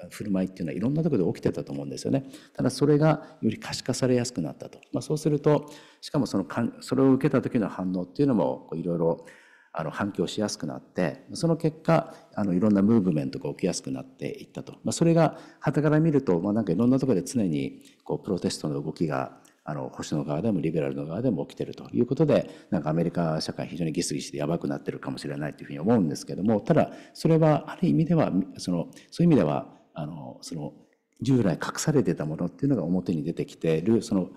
振る舞いっていうのはいろんなところで起きてたと思うんですよね。ただそれがより可視化されやすくなったと。まあ、そうすると、しかもそのかんそれを受けた時の反応っていうのもいろいろあの反響しやすくなってその結果あのいろんなムーブメントが起きやすくなっていったと、まあ、それがはたから見ると、まあ、なんかいろんなところで常にこうプロテストの動きがあの保守の側でもリベラルの側でも起きてるということでなんかアメリカ社会非常にギスギスでやばくなってるかもしれないというふうに思うんですけどもただそれはある意味ではそのそういう意味ではあのその従来隠されてたものっていうのが表に出てきているその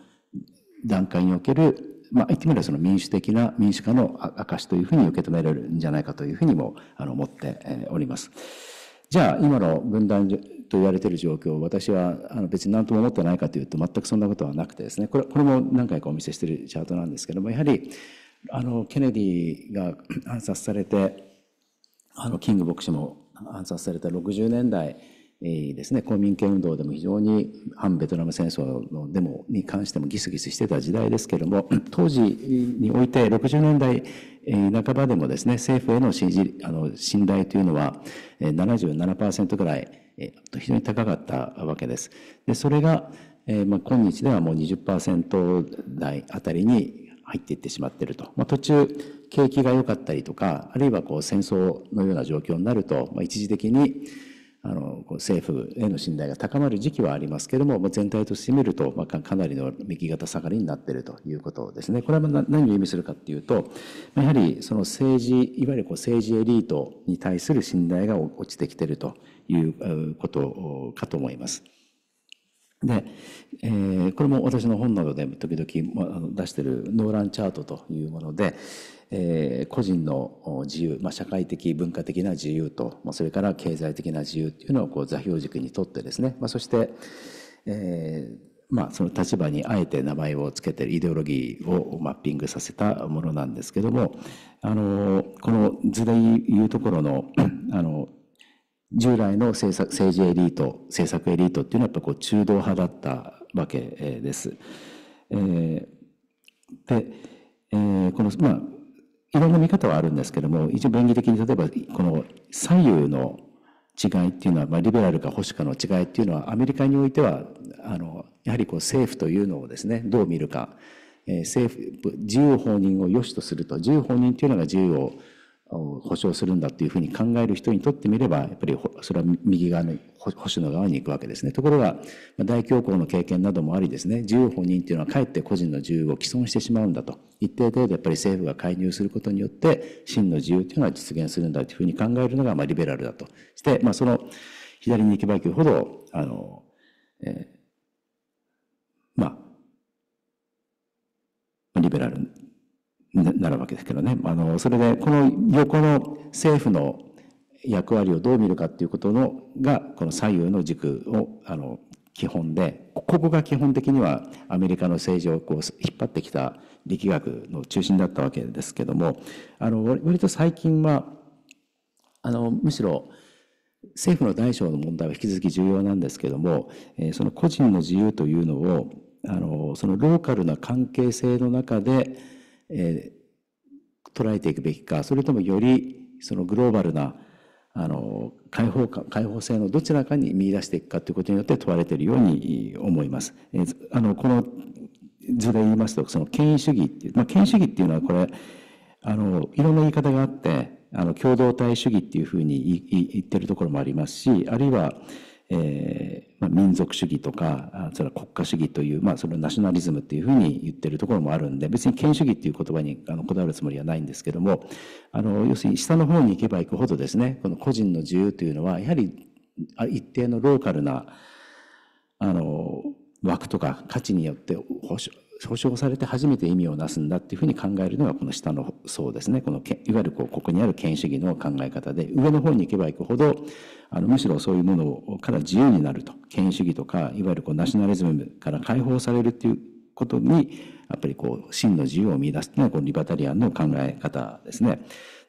段階における、まあ、言ってみればその民主的な民主化の証というふうに受け止められるんじゃないかというふうにもあの思っております。じゃあ今の分断と言われている状況私はあの別に何とも思ってないかというと全くそんなことはなくてですねこれこれも何回かお見せしているチャートなんですけどもやはりあのケネディが 暗殺されてあのキング牧師も暗殺された60年代ですね、公民権運動でも非常に反ベトナム戦争のデモに関してもギスギスしてた時代ですけれども、当時において60年代半ばでもですね、政府への信じあの信頼というのは77%ぐらい、非常に高かったわけです。でそれが、えまあ、今日ではもう20%台あたりに入っていってしまっていると。まあ、途中、景気が良かったりとか、あるいはこう戦争のような状況になると、まあ、一時的にあの政府への信頼が高まる時期はありますけれども、まあ、全体として見ると、まあ、かなりの右肩下がりになっているということですね。これは何を意味するかっていうと、やはりその政治、いわゆるこう政治エリートに対する信頼が落ちてきているということかと思います。で、えー、これも私の本などで時々出しているノーランチャートというもので、えー、個人の自由、まあ、社会的文化的な自由と、まあ、それから経済的な自由というのをこう座標軸にとってですね、まあ、そして、えーまあ、その立場にあえて名前を付けてるイデオロギーをマッピングさせたものなんですけどもあのこの図でいうところの あの従来の政策政治エリート政策エリートっていうのはやっぱこう中道派だったわけです。えー、で、えー、このまあいろんな見方はあるんですけども、一応便宜的に例えばこの左右の違いっていうのは、まあ、リベラルか保守かの違いっていうのは、アメリカにおいては、あの、やはりこう政府というのをですね、どう見るか、えー、政府、自由放任を良しとすると、自由放任っていうのが自由を保証するんだというふうに考える人にとってみれば、やっぱりそれは右側の保守の側に行くわけですね。ところが、大恐慌の経験などもありですね、自由放任というのはかえって個人の自由を毀損してしまうんだと。一定程度やっぱり政府が介入することによって、真の自由というのは実現するんだというふうに考えるのが、まあ、リベラルだと。して、まあ、その左に行けば行くほど、あの、えー、まあ、リベラルなるわけですけどね。あの、それで、この横の政府の役割をどう見るかっていうことのが、この左右の軸を、あの、基本で、ここが基本的にはアメリカの政治をこう引っ張ってきた力学の中心だったわけですけども、あの、割と最近は、あの、むしろ、政府の大小の問題は引き続き重要なんですけども、えー、その個人の自由というのを、あの、そのローカルな関係性の中で、え捉えていくべきか、それともよりそのグローバルなあの開放か開放性のどちらかに見出していくかということによって問われているように思います。えー、あのこの図で言いますと、その権威主義っていう、まあ、権威主義っていうのはこれ、あのいろんな言い方があって、あの共同体主義っていうふうに言ってるところもありますし、あるいはえーまあ、民族主義とか、それは国家主義という、まあ、それをナショナリズムっていうふうに言ってるところもあるんで、別に権主義っていう言葉にあのこだわるつもりはないんですけども、あの、要するに下の方に行けば行くほどですね、この個人の自由というのは、やはり一定のローカルな、あの、枠とか価値によって保障保障されて初めて意味をなすんだっていうふうに考えるのがこの下の層ですねこのいわゆるこうここにある権威主義の考え方で上の方に行けば行くほどあのむしろそういうものから自由になると権威主義とかいわゆるこうナショナリズムから解放されるっていうことにやっぱりこう真の自由を見出すっていうのはこのリバタリアンの考え方ですね。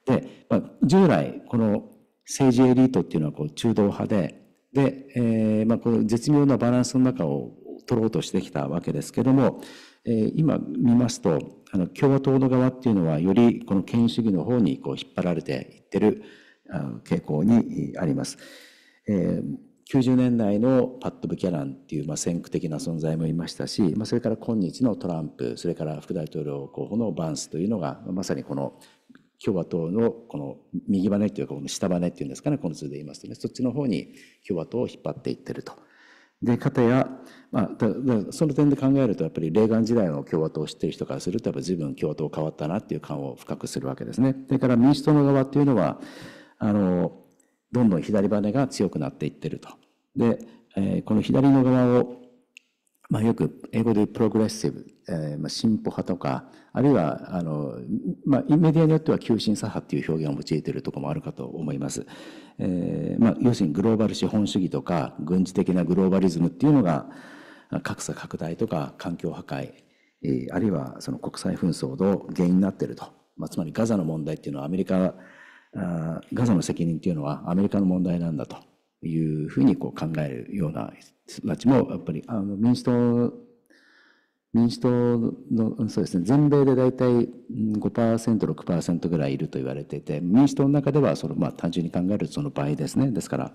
で、まあ、従来この政治エリートっていうのはこう中道派でで、えーまあ、この絶妙なバランスの中を取ろうとしてきたわけですけどもえー、今見ますと、あの共和党の側っていうのは、よりこの権威主義の方にこう引っ張られていってる傾向にあります。えー90年代のパット・ブキャランっていう、まあ、先駆的な存在もいましたし、まあ、それから今日のトランプそれから副大統領候補のバンスというのがまさにこの共和党のこの右バネというか下バ下っていうんですかねこの図で言いますとねそっちの方に共和党を引っ張っていってると。でかたやまあ、だその点で考えるとやっぱりレーガン時代の共和党を知ってる人からするとやっぱ随分共和党変わったなっていう感を深くするわけですね。それから民主党の側っていうのはあのどんどん左バネが強くなっていってると。で、えー、この左の側を、まあ、よく英語でプログレッシブ、えーまあ、進歩派とかあるいはあの、まあ、メディアによっては急進左派っていう表現を用いているところもあるかと思います。えーまあ、要するにグローバル資本主義とか軍事的なグローバリズムっていうのが格差拡大とか環境破壊、えー、あるいはその国際紛争の原因になっていると、まあ、つまりガザの問題っていうのはアメリカあガザの責任っていうのはアメリカの問題なんだというふうにこう考えるような人たちもやっぱりあの民主党民主党のそうですね全米で大体 5%6% ぐらいいると言われていて民主党の中ではそのまあ単純に考えるその倍ですねですから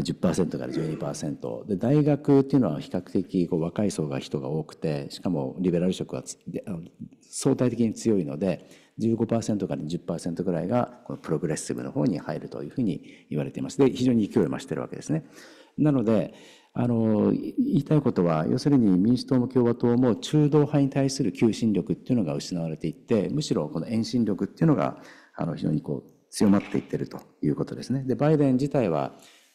10%から12%で大学っていうのは比較的こう若い層が人が多くてしかもリベラル色は相対的に強いので15%から20%ぐらいがこのプログレッシブの方に入るというふうに言われていますで非常に勢いを増してるわけですね。なのであの言いたいことは要するに民主党も共和党も中道派に対する求心力っていうのが失われていってむしろこの遠心力っていうのがあの非常にこう強まっていってるということですね。でバイデン自体は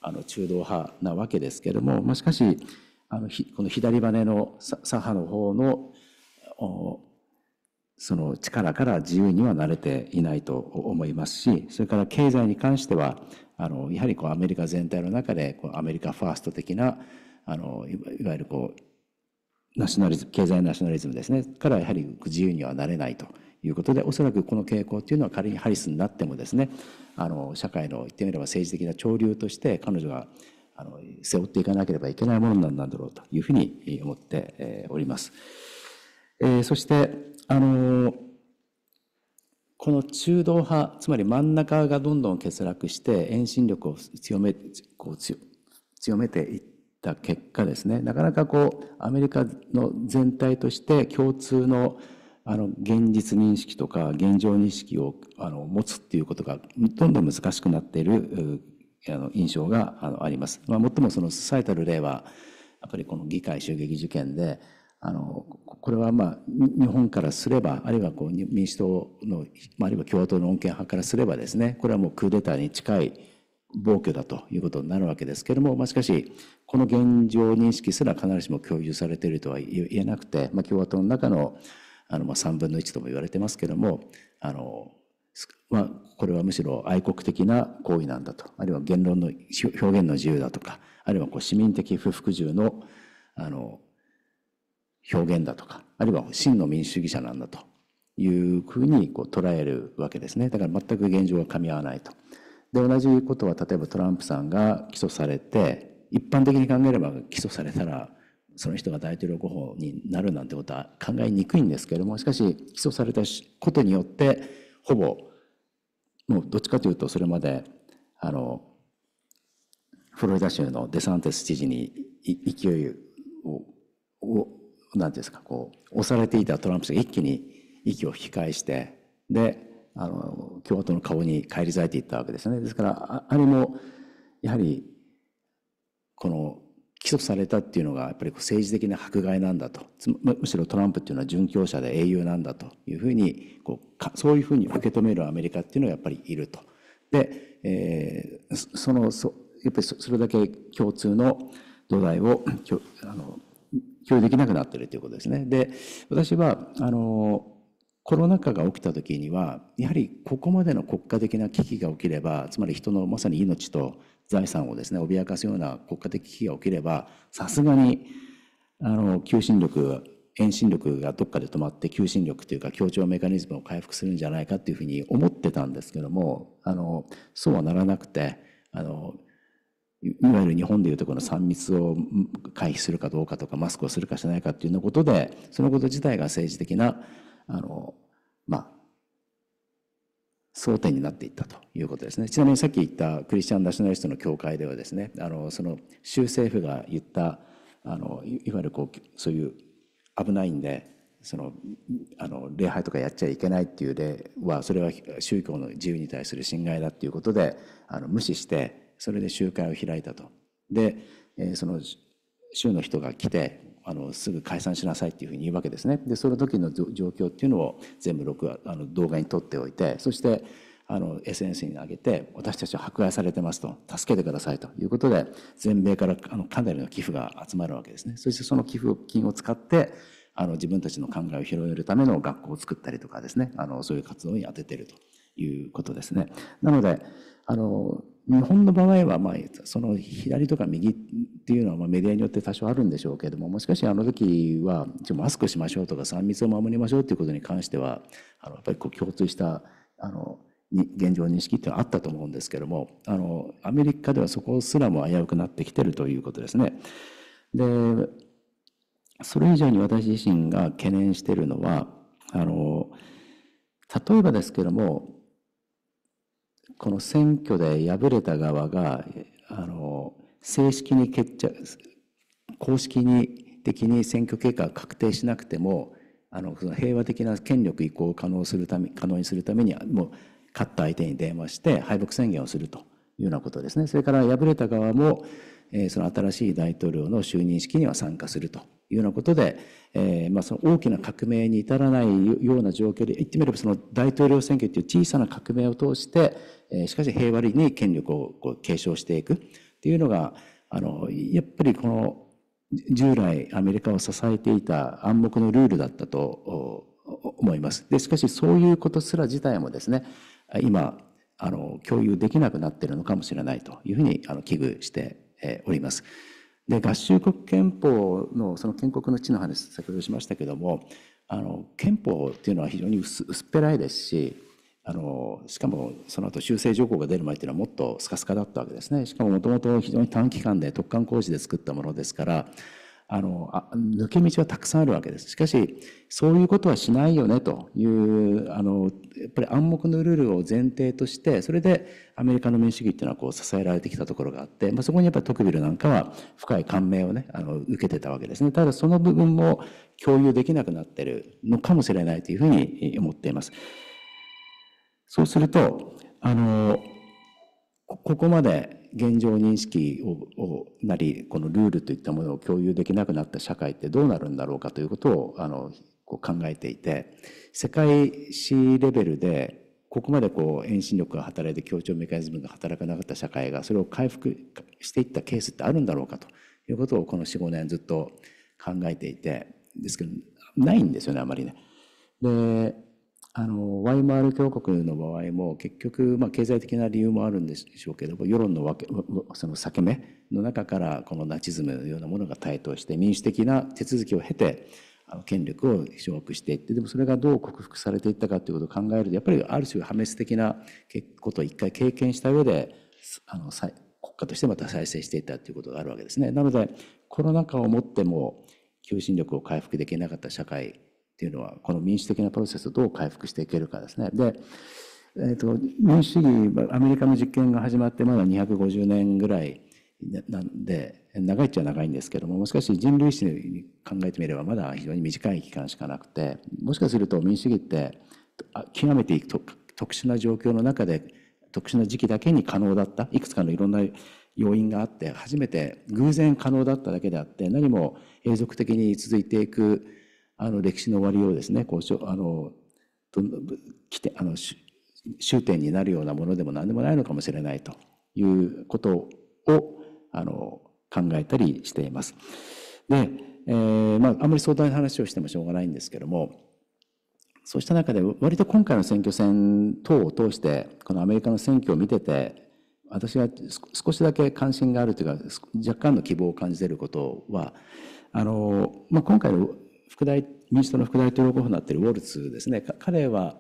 あの中道派なわけですけども、まあ、しかしあのこの左羽の左派の方のその力から自由には慣れていないと思いますしそれから経済に関してはあのやはりこうアメリカ全体の中でこうアメリカファースト的なあのいわゆるこうナショナリズム経済ナショナリズムですねからやはり自由にはなれないと。いうことで、おそらくこの傾向というのは仮にハリスになってもですね、あの、社会の言ってみれば政治的な潮流として彼女があの背負っていかなければいけないものなんだろうというふうに思っております。えー、そして、あのこの中道派、つまり真ん中がどんどん欠落して、遠心力を強め、こう強強めていった結果ですね、なかなかこう、アメリカの全体として共通のあの現実認識とか現状認識をあの持つっていうことがどんどん難しくなっているあの印象があのあります。まあ、もっともその最たる例はやっぱりこの議会襲撃事件であのこれはまあ日本からすればあるいはこう民主党の、まあ、るいは共和党の穏健派からすればですねこれはもうクーデターに近い暴挙だということになるわけですけれども、まあ、しかしこの現状認識すら必ずしも共有されているとは言えなくて、まあ、共和党の中のあの、まあ、3分の1とも言われてますけども、あの、まあ、これはむしろ愛国的な行為なんだと、あるいは言論の、表現の自由だとか、あるいはこう市民的不服従の、あの、表現だとか、あるいは真の民主主義者なんだというふうにこう捉えるわけですね。だから全く現状が噛み合わないと。で、同じことは例えばトランプさんが起訴されて、一般的に考えれば起訴されたらその人が大統領候補になるなんてことは考えにくいんですけれどもしかし起訴されたことによってほぼもうどっちかというとそれまであのフロリダ州のデサンティス知事に勢いををなんですかこう押されていたトランプ氏が一気に息を引き返してであの共和党の顔に返り咲いていったわけですねですからあれもやはりこの起訴されたっていうのが、やっぱり政治的な迫害なんだと、むしろトランプっていうのは殉教者で英雄なんだというふうにこうそういうふうに受け止めるアメリカっていうのはやっぱりいると。で、えー、そのそやっぱりそれだけ共通の土台をあの共有できなくなってるということですね。で、私は、あの、コロナ禍が起きた時にはやはりここまでの国家的な危機が起きればつまり人のまさに命と財産をですね、脅かすような国家的危機が起きれば、さすがに、あの、求心力、遠心力がどっかで止まって求心力というか協調メカニズムを回復するんじゃないかというふうに思ってたんですけども、あの、そうはならなくて、あの、いわゆる日本でいうところの3密を回避するかどうかとか、マスクをするかしないかっていうようなことで、そのこと自体が政治的な、あの、まあ、争点になっていったということですね。ちなみにさっき言ったクリスチャンナショナリストの教会ではですね、あの、その州政府が言った、あの、いわゆるこう、そういう危ないんで、その、あの、礼拝とかやっちゃいけないっていう例は、それは宗教の自由に対する侵害だっていうことで、あの、無視して、それで集会を開いたと。で、えその、州の人が来て、あのすぐ解散しなさいっていうふうに言うわけですね。でその時の状況っていうのを全部録画あの動画に撮っておいてそしてあの SNS に上げて私たちは迫害されてますと助けてくださいということで全米からあのかなりの寄付が集まるわけですね。そしてその寄付金を使ってあの自分たちの考えを広めるための学校を作ったりとかですねあのそういう活動に当ててるということですね。なのであの日本の場合は、まあ、その左とか右っていうのはまあメディアによって多少あるんでしょうけれども、もしかしてあの時は、マスクしましょうとか、3密を守りましょうということに関しては、あのやっぱりこう共通したあの現状認識っていうのはあったと思うんですけれども、あのアメリカではそこすらも危うくなってきてるということですね。で、それ以上に私自身が懸念しているのは、あの例えばですけれども、この選挙で敗れた側が、あの、正式に決着、公式に的に選挙結果が確定しなくても、あの、その平和的な権力移行を可能するため、可能にするためには、もう、勝った相手に電話して敗北宣言をするというようなことですね。それから敗れた側も、えー、その新しい大統領の就任式には参加するというようなことで、えー、まあ、その大きな革命に至らないような状況で、言ってみればその大統領選挙という小さな革命を通して、えしかし平和に権力をこう継承していくっていうのが、あの、やっぱりこの、従来アメリカを支えていた暗黙のルールだったと思います。で、しかしそういうことすら自体もですね、今、あの、共有できなくなっているのかもしれないというふうに、あの、危惧しております。で、合衆国憲法のその建国の地の話、先ほどしましたけども、あの、憲法っていうのは非常に薄っぺらいですし、あのしかもその後修正条項が出る前っていうのはもっとスカスカだったわけですねしかももともと非常に短期間で突貫工事で作ったものですからあのあ抜け道はたくさんあるわけですしかしそういうことはしないよねというあのやっぱり暗黙のルールを前提としてそれでアメリカの民主主義っていうのはこう支えられてきたところがあって、まあ、そこにやっぱりトクビルなんかは深い感銘をねあの受けてたわけですねただその部分も共有できなくなってるのかもしれないというふうに思っています。そうすると、あの、ここまで現状認識をなり、このルールといったものを共有できなくなった社会ってどうなるんだろうかということを、あの、こう考えていて、世界史レベルで、ここまでこう遠心力が働いて協調メカニズムが働かなかった社会がそれを回復していったケースってあるんだろうかということをこの45年ずっと考えていてですけどないんですよねあまりね。であのワイマール共和国の場合も結局、まあ、経済的な理由もあるんでしょうけども世論の分けその裂け目の中からこのナチズムのようなものが台頭して民主的な手続きを経て権力を掌握していってでもそれがどう克服されていったかということを考えるとやっぱりある種破滅的なことを一回経験した上であの国家としてまた再生していったということがあるわけですね。なのでコロナ禍をもっても求心力を回復できなかった社会っていうのは、この民主的なプロセスをどう回復していけるかですね。で、えーと、民主主義アメリカの実験が始まってまだ250年ぐらいなんで長いっちゃ長いんですけどももしかし人類史に考えてみればまだ非常に短い期間しかなくてもしかすると民主主義って極めて特殊な状況の中で特殊な時期だけに可能だったいくつかのいろんな要因があって初めて偶然可能だっただけであって何も永続的に続いていくあの歴史の終わりをですねこうあのどんどん来てあの終点になるようなものでも何でもないのかもしれないということをあの考えたりしています。で、えー、まあ、あまり相談の話をしてもしょうがないんですけどもそうした中で割と今回の選挙戦等を通してこのアメリカの選挙を見てて私が少しだけ関心があるというか若干の希望を感じていることはあの、まあ、今回の副大、民主党の副大統領候補になっているウォルツですね、彼は、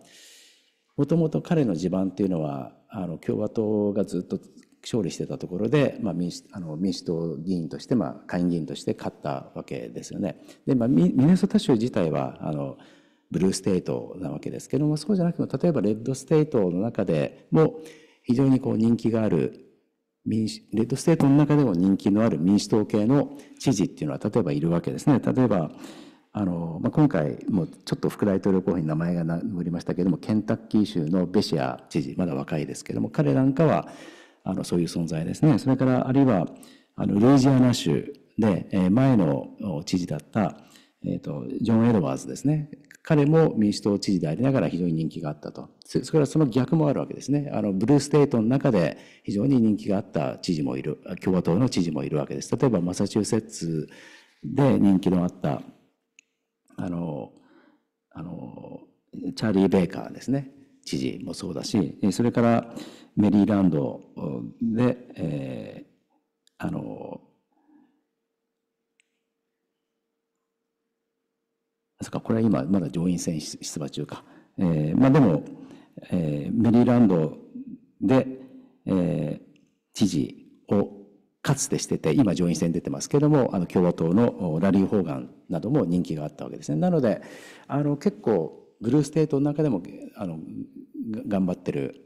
もともと彼の地盤というのは、あの、共和党がずっと勝利してたところで、まあ、民主あの民主党議員として、まあ、下院議員として勝ったわけですよね。で、まあ、ミネソタ州自体はあのブルーステートなわけですけどもそうじゃなくて例えばレッドステートの中でも非常にこう人気がある民主レッドステートの中でも人気のある民主党系の知事っていうのは例えばいるわけですね。例えばあのまあ、今回もちょっと副大統領候補に名前が載りましたけれどもケンタッキー州のベシア知事まだ若いですけども彼なんかはあのそういう存在ですねそれからあるいはあのルイジアナ州で、え前の知事だった、えーと、とジョン・エドワーズですね彼も民主党知事でありながら非常に人気があったとそれからその逆もあるわけですねあのブルーステートの中で非常に人気があった知事もいる共和党の知事もいるわけです例えばマサチューセッツで人気のあったあのあのチャーリー・ベイカーですね知事もそうだしそれからメリーランドで、えー、あのそかこれは今まだ上院選出馬中か、えー、まあでも、えー、メリーランドで、えー、知事をかつてしてて、今上院選出てますけども、あの共和党のラリー・ホーガンなども人気があったわけですね。なので、あの結構ブルーステートの中でもあの頑張ってる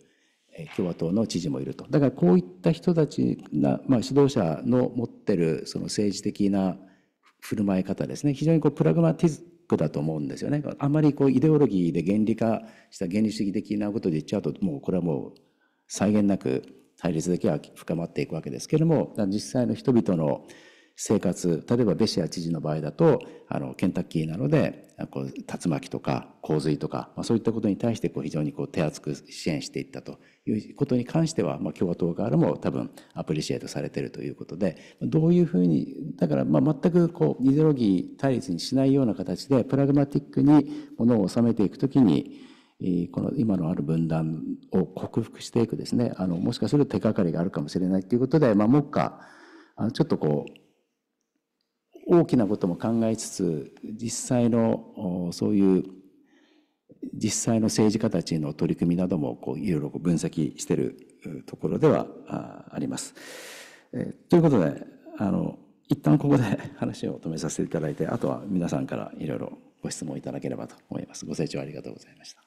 共和党の知事もいると。だからこういった人たちが、まあ、指導者の持ってるその政治的な振る舞い方ですね、非常にこうプラグマティズッだと思うんですよね。あまりこうイデオロギーで原理化した原理主義的なことで言っちゃうと、もうこれはもう際限なく対立だけは深まっていくわけですけれども、実際の人々の生活、例えばベシア知事の場合だと、あの、ケンタッキーなので、こう竜巻とか洪水とか、まあ、そういったことに対してこう非常にこう手厚く支援していったということに関しては、まあ、共和党側も多分アプリシエートされているということでどういうふうにだからまあ全くこうイデオロギー対立にしないような形でプラグマティックにものを収めていくときにこの今のある分断を克服していくですね、あの、もしかすると手がかりがあるかもしれないということで、まあ、目下、あのちょっとこう、大きなことも考えつつ、実際の、そういう実際の政治家たちの取り組みなどもこういろいろ分析しているところではあります。えということであの一旦ここで 話を止めさせていただいてあとは皆さんからいろいろご質問いただければと思います。ご清聴ありがとうございました。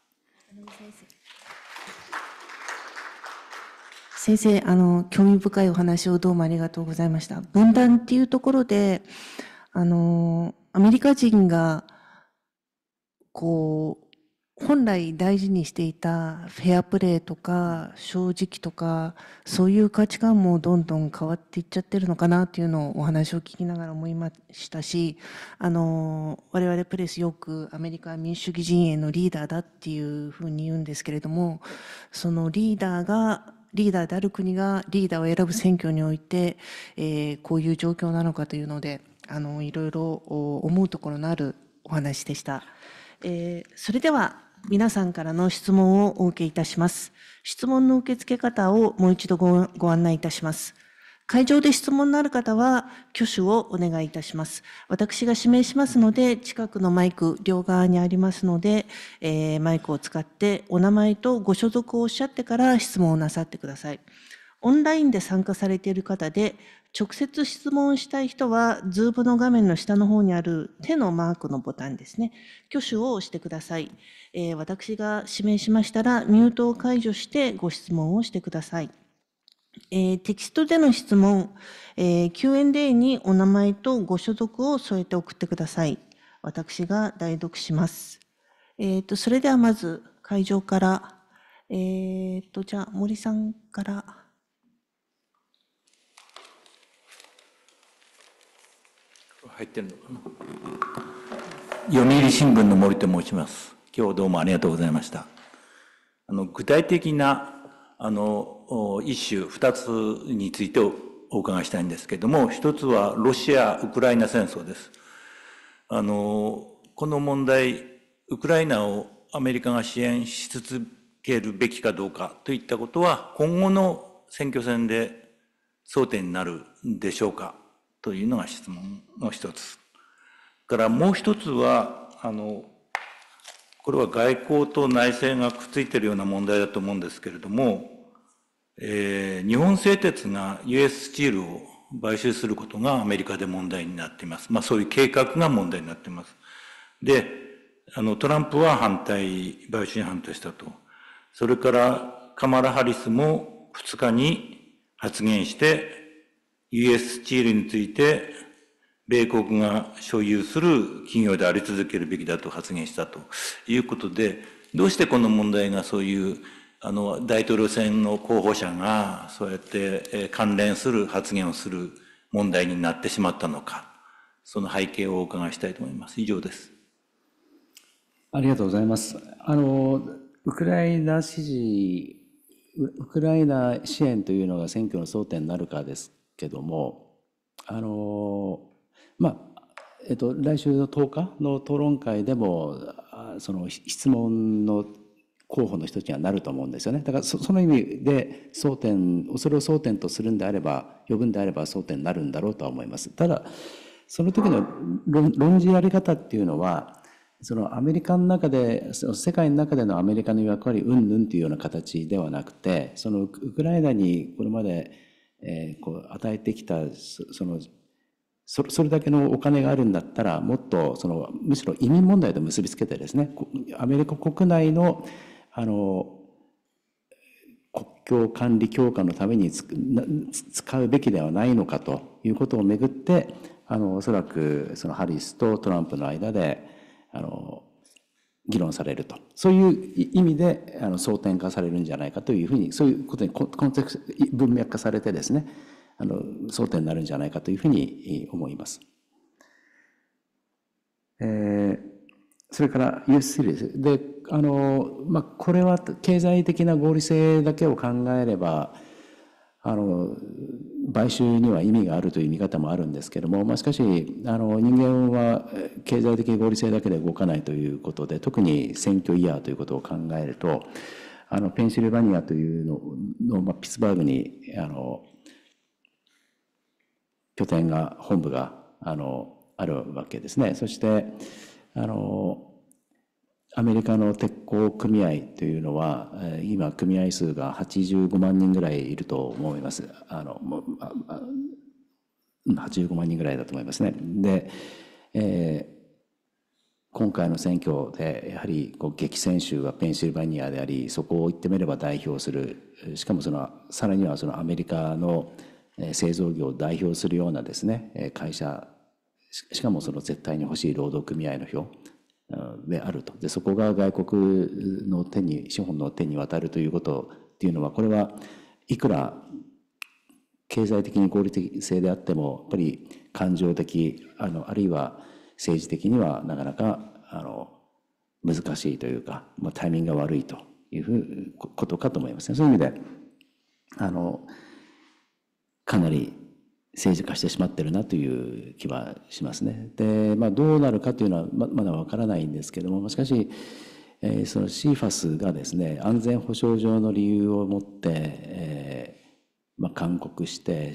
先生、あの、興味深いお話をどうもありがとうございました。分断っていうところで、あの、アメリカ人が、こう本来大事にしていたフェアプレーとか正直とかそういう価値観もどんどん変わっていっちゃってるのかなというのをお話を聞きながら思いましたしあの我々プレスよくアメリカ民主主義陣営のリーダーだっていうふうに言うんですけれどもそのリーダーがリーダーである国がリーダーを選ぶ選挙において、えー、こういう状況なのかというのであのいろいろ思うところのあるお話でした。えー、それでは皆さんからの質問をお受けいたします。質問の受付方をもう一度ご案内いたします。会場で質問のある方は挙手をお願いいたします。私が指名しますので、近くのマイク両側にありますので、えー、マイクを使ってお名前とご所属をおっしゃってから質問をなさってください。オンラインで参加されている方で、直接質問したい人は、Zoom の画面の下の方にある手のマークのボタンですね、挙手を押してください。えー、私が指名しましたら、ミュートを解除してご質問をしてください。えー、テキストでの質問、えー、Q&A にお名前とご所属を添えて送ってください。私が代読します。えっ、と、それではまず会場から、えっ、と、じゃあ森さんから。入ってるのかな読売新聞の森と申します今日どうもありがとうございましたあの具体的なあの一種二つについてお伺いしたいんですけれども一つはロシア・ウクライナ戦争ですあのこの問題ウクライナをアメリカが支援し続けるべきかどうかといったことは今後の選挙戦で争点になるんでしょうかというのが質問の一つ。からもう一つは、あの、これは外交と内政がくっついているような問題だと思うんですけれども、えー、日本製鉄が US スチールを買収することがアメリカで問題になっています。まあそういう計画が問題になっています。で、あの、トランプは反対、買収に反対したと。それからカマラ・ハリスも2日に発言して、US チールについて、米国が所有する企業であり続けるべきだと発言したということで、どうしてこの問題がそういう、あの、大統領選の候補者が、そうやって関連する発言をする問題になってしまったのか、その背景をお伺いしたいと思います。以上です。ありがとうございます。あの、ウクライナ支持、ウクライナ支援というのが選挙の争点になるかですけどもあのまあえっと、来週の10日の討論会でもその質問の候補の一つにはなると思うんですよねだからその意味で争点それを争点とするんであれば呼ぶんであれば争点になるんだろうとは思いますただその時の論論じやり方っていうのはそのアメリカの中でその世界の中でのアメリカの役割うんぬんというような形ではなくてそのウクライナにこれまでえこう与えてきたそのそれだけのお金があるんだったらもっとそのむしろ移民問題と結びつけてですねアメリカ国内のあの国境管理強化のために使うべきではないのかということをめぐってあのおそらくそのハリスとトランプの間であの議論されると。そういう意味で、あの、争点化されるんじゃないかというふうに、そういうことにコンテクス文脈化されてですね、あの、争点になるんじゃないかというふうに思います。えー、それから、ユースシリーズ。で、あの、まあ、これは経済的な合理性だけを考えれば、あの買収には意味があるという見方もあるんですけれども、まあ、しかしあの人間は経済的合理性だけで動かないということで特に選挙イヤーということを考えるとあのペンシルバニアというのの、まあ、ピッツバーグにあの拠点が本部があのあるわけですね。そしてあのアメリカの鉄鋼組合というのは、今、組合数が85万人ぐらいいると思います。あの85万人ぐらいだと思いますね。で、えー、今回の選挙でやはりこう激戦州がペンシルバニアでありそこを言ってみれば代表するしかもそのさらにはそのアメリカの製造業を代表するようなですね会社しかもその絶対に欲しい労働組合の票であるとでそこが外国の手に資本の手に渡るということっていうのはこれはいくら経済的に合理的性であってもやっぱり感情的あのあるいは政治的にはなかなかあの難しいというか、まあ、タイミングが悪いというふうことかと思いますね。そういう意味であのかなり政治化してしまってるなという気はしますね。で、まあ、どうなるかというのはまだわからないんですけども、しかし、えその CFAS がですね、安全保障上の理由を持って、えー、まあ、勧告して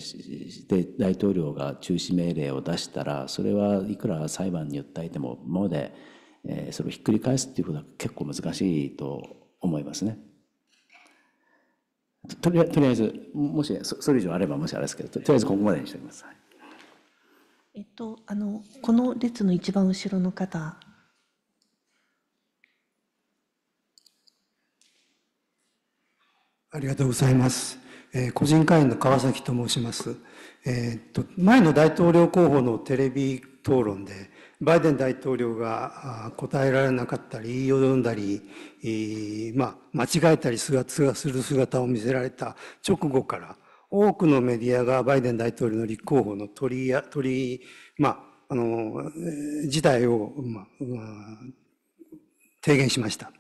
で、大統領が中止命令を出したら、それはいくら裁判に訴えても、もので、えー、それをひっくり返すっていうことは結構難しいと思いますね。とりあえず、もしそれ以上あれば、もしあれですけど、とりあえずここまでにしておきます。はい、えっと、あの、この列の一番後ろの方。ありがとうございます。えー、個人会員の川崎と申します。えー、っと、前の大統領候補のテレビ討論で、バイデン大統領が答えられなかったり、言いよんだり、まあ、間違えたりすがする姿を見せられた直後から、多くのメディアがバイデン大統領の立候補の取りや、取り、まあ、あの、事態を、まあ、提言しました。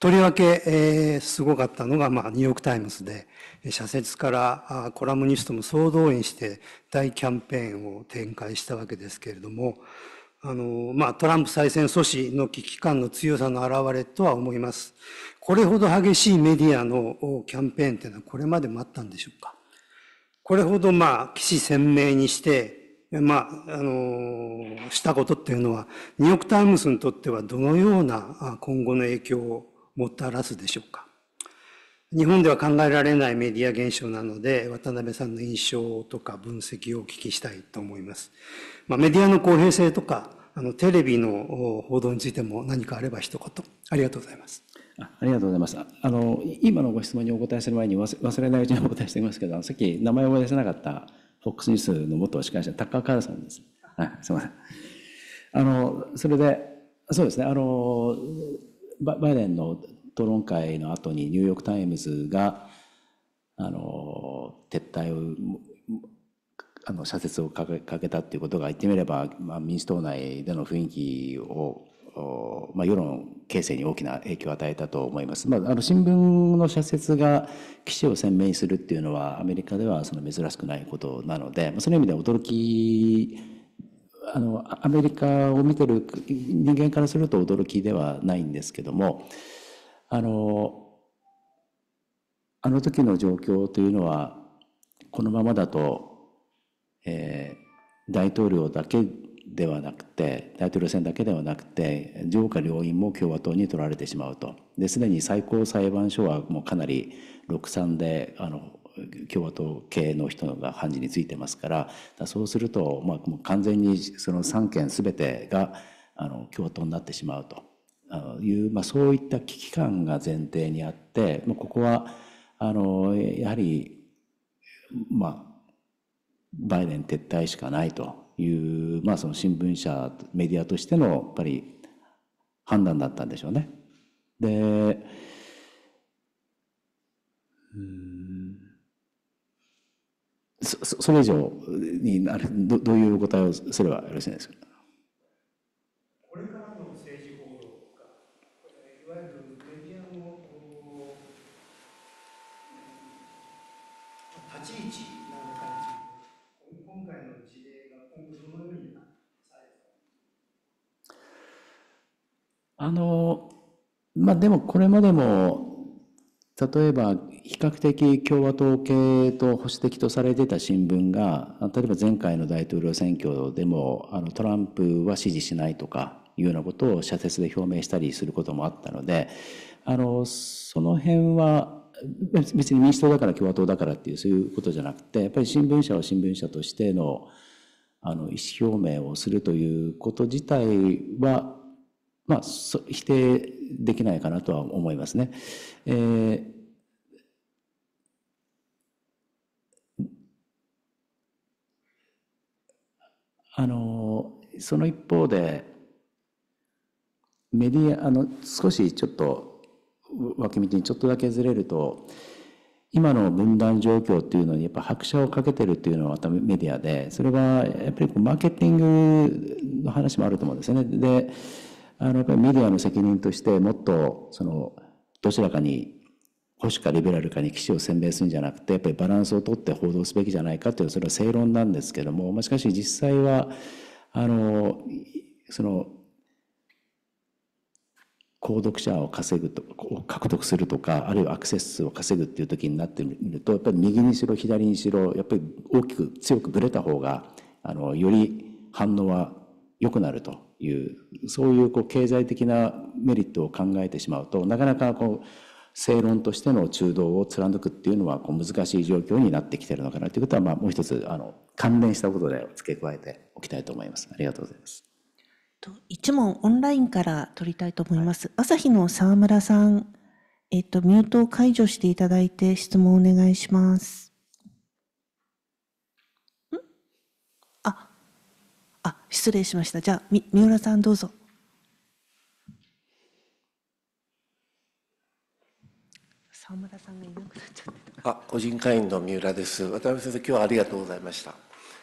とりわけ、えー、すごかったのが、まあ、ニューヨーク・タイムズで、社説からコラムニストも総動員して大キャンペーンを展開したわけですけれども、あの、まあ、トランプ再選阻止の危機感の強さの表れとは思います。これほど激しいメディアのキャンペーンというのはこれまでもあったんでしょうか。これほど、まあ、騎士鮮明にして、まあ、あの、したことっていうのは、ニューヨークタイムズにとってはどのような今後の影響をもたらすでしょうか。日本では考えられないメディア現象なので、渡辺さんの印象とか分析をお聞きしたいと思います。まあ、メディアの公平性とか、あのテレビの報道についても何かあれば一言、ありがとうございます。あありがとうございます。あの今のご質問にお答えする前に忘れないうちにお答えしていますけど、さっき名前を思い出せなかった FOX ニュースの元司会者、タッカー・カールさんです。はい、すみません。あのそれで、そうですねあのバ、バイデンの討論会の後にニューヨーク・タイムズがあの撤退をあの社説をかけかけたっていうことが言ってみれば、まあ、民主党内での雰囲気をまあ、世論形成に大きな影響を与えたと思います。まあ、あの新聞の社説が記事を鮮明にするっていうのはアメリカではその珍しくないことなので、まあ、その意味では驚きあのアメリカを見てる人間からすると驚きではないんですけどもあのあの時の状況というのはこのままだとえー、大統領だけではなくて、大統領選だけではなくて、上下両院も共和党に取られてしまうと。で、すでに最高裁判所はもうかなり6、3で、あの、共和党系の人が判事についてますから、からそうすると、まあ、もう完全にその3件全てが、あの、共和党になってしまうと。いう、まあ、そういった危機感が前提にあって、まあ、ここは、あの、やはり、まあ、バイデン撤退しかないという、まあ、その新聞社メディアとしてのやっぱり判断だったんでしょうね。でうんそそれ以上になるどどういうお答えをすればよろしいですかこれから政治報道いわゆるメディアちあの、まあ、でもこれまでも、例えば比較的共和党系と保守的とされてた新聞が、例えば前回の大統領選挙でも、あのトランプは支持しないとかいうようなことを社説で表明したりすることもあったので、あの、その辺は、別に民主党だから共和党だからっていうそういうことじゃなくてやっぱり新聞社は新聞社としてのあの意思表明をするということ自体はまあ、否定できないかなとは思いますね。えー、あのその一方でメディアあの少しちょっと脇道にちょっとだけずれると今の分断状況っていうのにやっぱ拍車をかけてるっていうのはメディアでそれはやっぱりマーケティングの話もあると思うんですよね。であのメディアの責任としてもっとそのどちらかに保守かリベラルかに基地を鮮明するんじゃなくてやっぱりバランスをとって報道すべきじゃないかというそれは正論なんですけども、しかし実際はあのその購読者を稼ぐと獲得するとかあるいはアクセス数を稼ぐっていう時になってみるとやっぱり右にしろ左にしろやっぱり大きく強くぶれた方があのより反応は良くなるというそういうこう経済的なメリットを考えてしまうとなかなかこう正論としての中道を貫くっていうのはこう難しい状況になってきてるのかなということは、まあ、もう一つあの関連したことで付け加えておきたいと思います。ありがとうございます。と一問オンラインから取りたいと思います。はい、朝日の沢村さん、えっと、ミュートを解除していただいて質問をお願いします。失礼しました。じゃあ、三浦さんどうぞ。沢村さんがいなくなっちゃったあ個人会員の三浦です渡辺先生今日はありがとうございました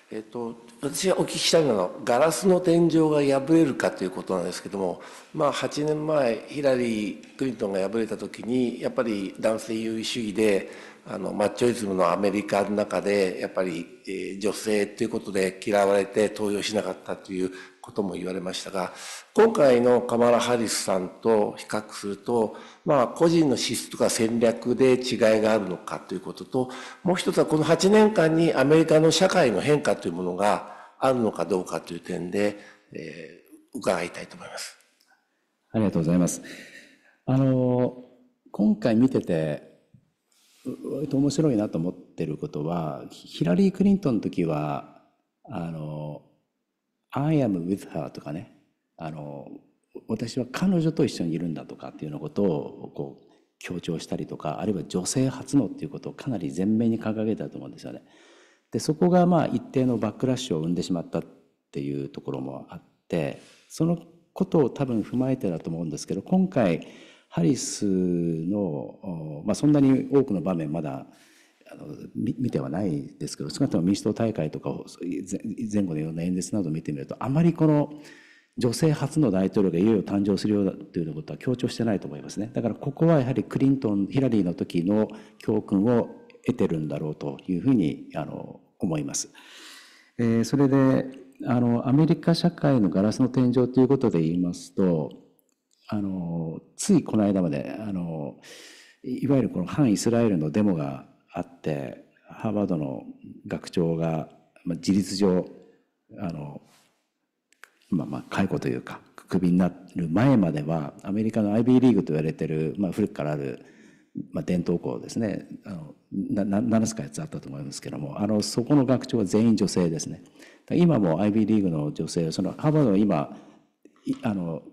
えっ、と私がお聞きしたいのはガラスの天井が破れるかということなんですけどもまあ8年前ヒラリー・クリントンが破れた時にやっぱり男性優位主義であのマッチョイズムのアメリカの中でやっぱり、えー、女性ということで嫌われて登用しなかったということも言われましたが今回のカマラ・ハリスさんと比較すると、まあ、個人の資質とか戦略で違いがあるのかということともう一つはこの8年間にアメリカの社会の変化というものがあるのかどうかという点で、えー、伺いたいと思います。ありがとうございます。あの今回見てて割と面白いなと思ってることはヒラリー・クリントンの時はあの「I am with her」とかねあの私は彼女と一緒にいるんだとかっていうようなことをこう強調したりとかあるいは女性初のっていうことをかなり前面に掲げたと思うんですよね。でそこがまあ一定のバックラッシュを生んでしまったっていうところもあってそのことを多分踏まえてだと思うんですけど今回ハリスの、まあ、そんなに多くの場面まだあの見てはないですけど少なくとも民主党大会とか前後のような演説などを見てみるとあまりこの女性初の大統領がいよいよ誕生するようだということは強調してないと思いますねだからここはやはりクリントンヒラリーの時の教訓を得てるんだろうというふうにあの思います。えー、それであのアメリカ社会のガラスの天井ということで言いますとあのついこの間まであのいわゆるこの反イスラエルのデモがあってハーバードの学長が、まあ、事実上あの、まあ、まあ解雇というかクビになる前まではアメリカの IB リーグと言われてる、まあ、古くからある、まあ、伝統校ですねあのな7つかやつあったと思いますけどもあのそこの学長は全員女性ですね今も IB リーグの女性そのハーバードは今あの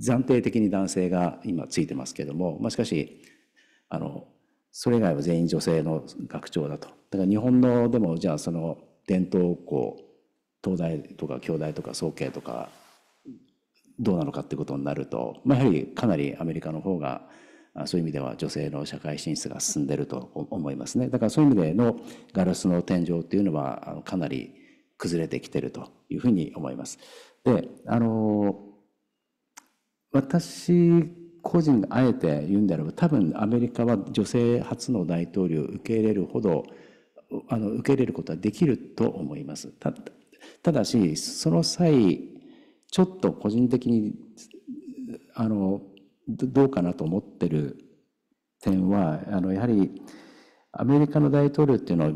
暫定的に男性が今ついてますけども、まあ、しかしあのそれ以外は全員女性の学長だとだから日本のでもじゃあその伝統校東大とか京大とか早慶とかどうなのかってことになると、まあ、やはりかなりアメリカの方がそういう意味では女性の社会進出が進んでると思いますねだからそういう意味でのガラスの天井っていうのはかなり崩れてきてるというふうに思います。であの私個人があえて言うんであれば多分アメリカは女性初の大統領を受け入れるほどあの受け入れることはできると思いますたただしその際ちょっと個人的にあのどうかなと思ってる点はあのやはりアメリカの大統領っていうのは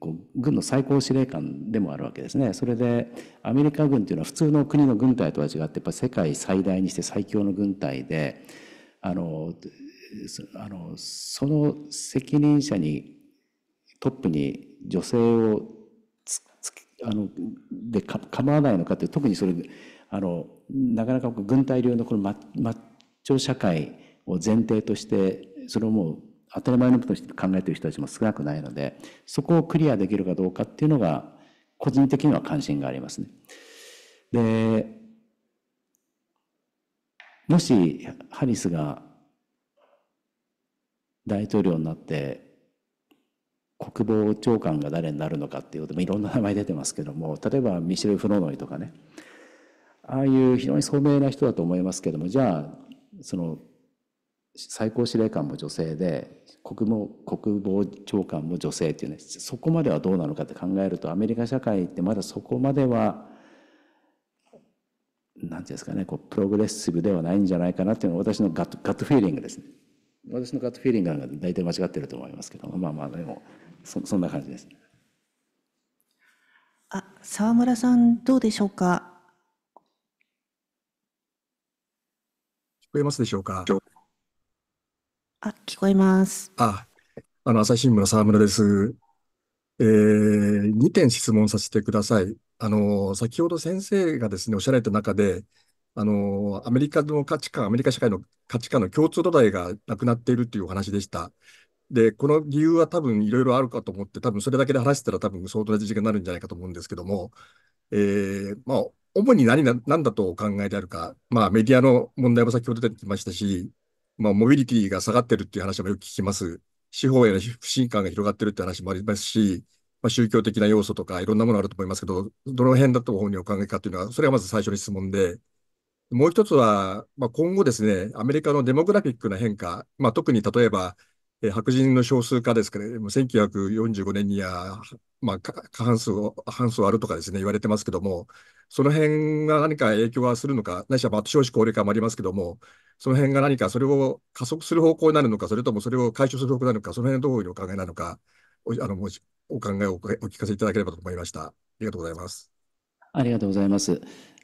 こう軍の最高司令官でもあるわけですねそれでアメリカ軍というのは普通の国の軍隊とは違ってやっぱ世界最大にして最強の軍隊であのあのその責任者にトップに女性をあのでか構わないのかって特にそれあのなかなか軍隊流のこのマッチョ社会を前提としてそれをもう当たり前のこととして考えている人たちも少なくないので、そこをクリアできるかどうかっていうのが、個人的には関心がありますね。で、もしハリスが大統領になって、国防長官が誰になるのかっていうこともいろんな名前出てますけども、例えばミシェル・フロノイとかね、ああいう非常に聡明な人だと思いますけども、じゃあ、その最高司令官も女性で国務国防長官も女性っていうねそこまではどうなのかって考えるとアメリカ社会ってまだそこまでは何て言うんですかねこうプログレッシブではないんじゃないかなっていうのは私のガットガットフィーリングですね私のガットフィーリングなんか大体間違ってると思いますけどまあまあでもそそんな感じです、あ沢村さんどうでしょうか聞こえますでしょうかあ、聞こえます。あ、あの、朝日新聞の沢村です。えー、2点質問させてください。あの、先ほど先生がですね、おっしゃられた中で、あの、アメリカの価値観、アメリカ社会の価値観の共通土台がなくなっているというお話でした。で、この理由は多分いろいろあるかと思って、多分それだけで話してたら多分相当な時間になるんじゃないかと思うんですけども、えー、まあ、主に何な、何だとお考えであるか、まあ、メディアの問題も先ほど出てきましたし、まあ、モビリティが下がってるっていう話もよく聞きます。司法への不信感が広がってるって話もありますし、まあ、宗教的な要素とかいろんなものあると思いますけど、どの辺だと本人お考えかというのは、それがまず最初の質問で、もう一つは、まあ、今後ですね、アメリカのデモグラフィックな変化、まあ、特に例えば、え白人の少数化ですけれども、1945年にはまあ、過半数を、半数割るとかですね、言われてますけども、その辺が何か影響はするのか、ないしは、まあ、少子高齢化もありますけども、その辺が何かそれを加速する方向になるのか、それともそれを解消する方向になるのか、その辺どういうお考えなのか、おあのお考えをお聞かせいただければと思いました。ありがとうございます。ありがとうございます。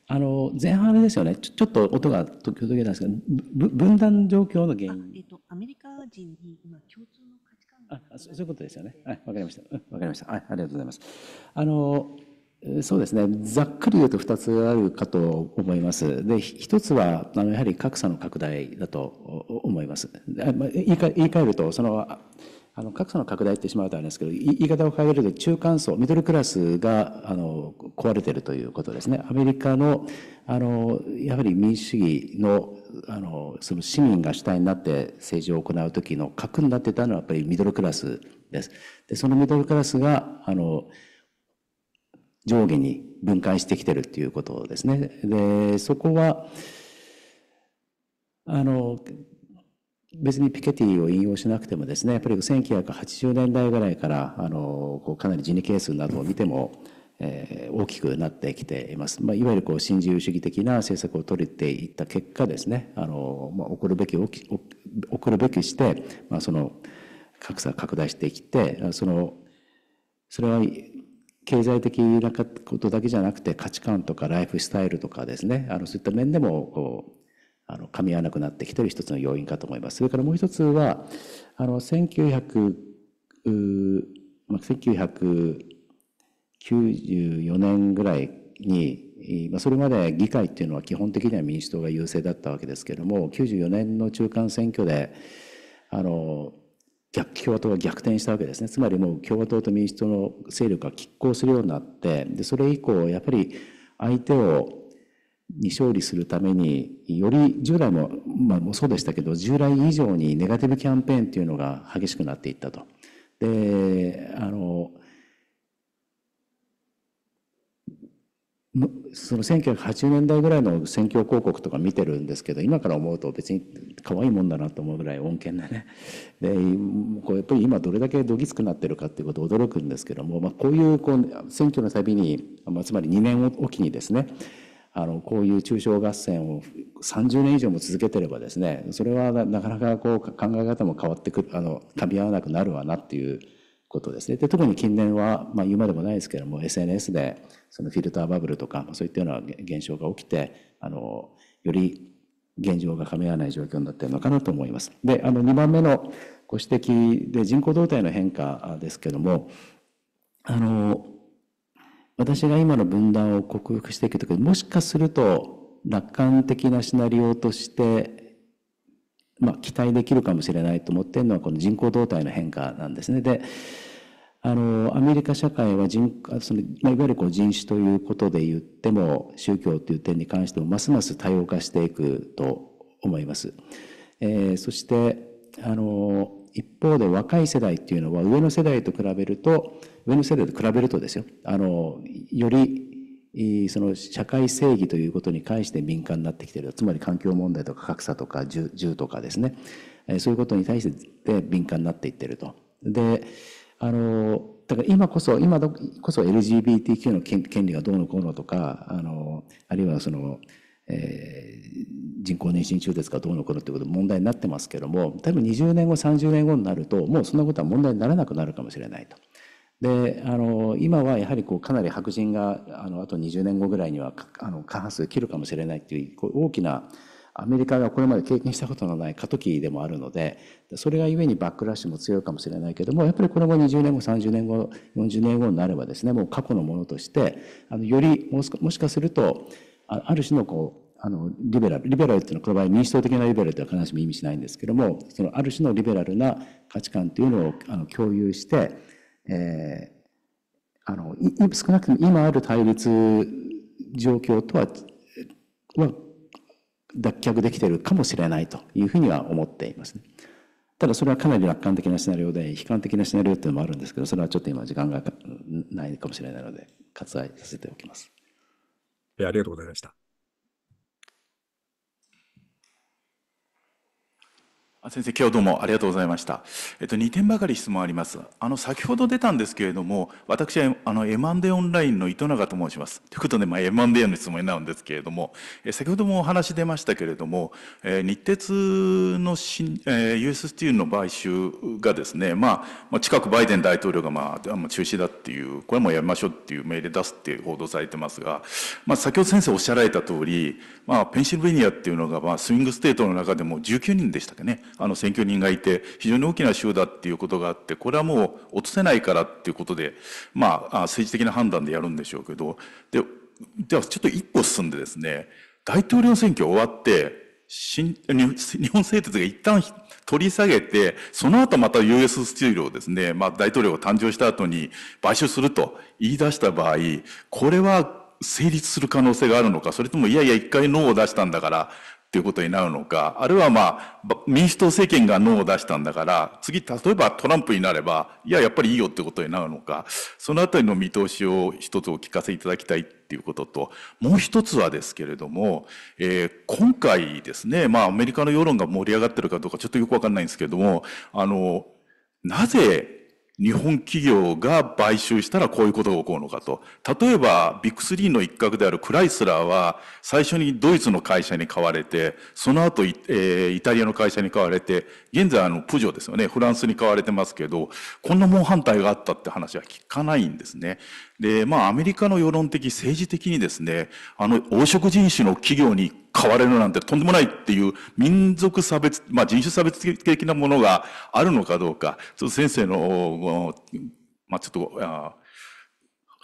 あの前半ですよねちょ、ちょっと音が時々れたんですけど、分断状況の原因。えっと、アメリカ人に今共通あそういうことですよね。はい、わかりました。わかりました。はい、ありがとうございます。あの、そうですね。ざっくり言うと2つあるかと思います。で、1つは、あの、やはり格差の拡大だと思います。まあ、言い換えると、その、あの格差の拡大ってしまうとあれですけど言い方を変えると中間層ミドルクラスがあの壊れてるということですねアメリカのあのやはり民主主義のあのその市民が主体になって政治を行う時の核になってたのはやっぱりミドルクラスです。でそのミドルクラスがあの上下に分解してきてるっていうことですね。でそこはあの別にピケティを引用しなくてもですねやっぱり1980年代ぐらいからあのこうかなり人事係数などを見てもえ大きくなってきています。まあ、いわゆるこう新自由主義的な政策を取れていった結果ですね、あのまあ、こるべき起送るべきして、まあ、その格差拡大してきて、そのそれは経済的なことだけじゃなくて価値観とかライフスタイルとかですね、あのそういった面でもこうあの噛み合わなくなってきてる一つの要因かと思います。それからもう一つはあの1900まあ、1900 94年ぐらいに、まあ、それまで議会っていうのは基本的には民主党が優勢だったわけですけども、94年の中間選挙で、あの、逆共和党が逆転したわけですね。つまりもう共和党と民主党の勢力が拮抗するようになって、で、それ以降、やっぱり相手をに勝利するためにより従来も、まあ、そうでしたけど従来以上にネガティブキャンペーンっていうのが激しくなっていったと。であのその1980年代ぐらいの選挙広告とか見てるんですけど、今から思うと別に可愛いもんだなと思うぐらい穏健なね。で、こうやっぱり今どれだけどぎつくなってるかっていうことを驚くんですけども、まあ、こういうこう選挙のたびに、つまり2年おきにですね、あの、こういう中小合戦を30年以上も続けてればですね、それはなかなかこう考え方も変わってくる、あの、噛み合わなくなるわなっていうことですね。で特に近年は、まあ、言うまでもないですけれども SNS でそのフィルターバブルとか、まそういったような現象が起きてあのより現状がかみ合わない状況になっているのかなと思います。であの2番目のご指摘で人口動態の変化ですけどもあの私が今の分断を克服していくときもしかすると楽観的なシナリオとしてまあ、期待できるかもしれないと思ってるのはこの人口動態の変化なんですね。であのアメリカ社会は人その、いわゆるこう人種ということで言っても宗教という点に関してもますます多様化していくと思います。えー、そしてあの一方で若い世代っていうのは上の世代と比べると上の世代と比べるとですよあのよりその社会正義ということに関して敏感になってきている。つまり環境問題とか格差とか銃とかですね。そういうことに対して敏感になっていってると。で、あの、だから今こそ、今こそ LGBTQ の権利がどうのこうのとか、あの、あるいはその、えー、人工妊娠中絶がどうのこうのていうこと問題になってますけども、多分20年後、30年後になると、もうそんなことは問題にならなくなるかもしれないと。であの今はやはりこうかなり白人があのあと20年後ぐらいにはあの過半数切るかもしれないっていうこう大きなアメリカがこれまで経験したことのない過渡期でもあるのでそれがゆえにバックラッシュも強いかもしれないけどもやっぱりこれも20年後30年後40年後になればですねもう過去のものとしてあのよりももしかするとある種のこうあのリベラルリベラルっていうのはこの場合民主党的なリベラルとは必ずしも意味しないんですけどもそのある種のリベラルな価値観というのをあの共有してえー、あの少なくとも今ある対立状況とはは脱却できているかもしれないというふうには思っていますね。ただそれはかなり楽観的なシナリオで悲観的なシナリオっていうのもあるんですけどそれはちょっと今時間がないかもしれないので割愛させておきます。ありがとうございました。先生、今日どうもありがとうございました。えっと、2点ばかり質問あります。あの、先ほど出たんですけれども、私は、あの、エンデオンラインの糸永と申します。ということで、まあ、M&A の質問になるんですけれども、え先ほどもお話出ましたけれども、え日鉄の新、えー、US スティールの買収がですね、まあ、まあ、近くバイデン大統領が、まあ、まあ、中止だっていう、これもやめましょうっていう命令出すって報道されてますが、まあ、先ほど先生おっしゃられた通り、まあ、ペンシルベニアっていうのが、まあ、スイングステートの中でも19人でしたっけね、あの選挙人がいて、非常に大きな州だっていうことがあって、これはもう落とせないからっていうことで、まあ、政治的な判断でやるんでしょうけど、で、ではちょっと一歩進んでですね、大統領選挙終わって、新日本製鉄が一旦取り下げて、その後また US スチールをですね、まあ大統領が誕生した後に買収すると言い出した場合、これは成立する可能性があるのか、それともいやいや一回ノーを出したんだから、っていうことになるのか、あるいはまあ、民主党政権がノーを出したんだから、次、例えばトランプになれば、いや、やっぱりいいよってことになるのか、そのあたりの見通しを一つお聞かせいただきたいっていうことと、もう一つはですけれども、えー、今回ですね、まあ、アメリカの世論が盛り上がってるかどうかちょっとよくわかんないんですけれども、あの、なぜ日本企業が買収したらこういうことが起こるのかと。例えば、ビッグスリーの一角であるクライスラーは、最初にドイツの会社に買われて、その後、えー、イタリアの会社に買われて、現在あの、プジョですよね、フランスに買われてますけど、こんな猛反対があったって話は聞かないんですね。で、まあ、アメリカの世論的、政治的にですね、あの、黄色人種の企業に買われるなんてとんでもないっていう民族差別、まあ、人種差別的なものがあるのかどうか、ちょっと先生の、まあ、ちょっと、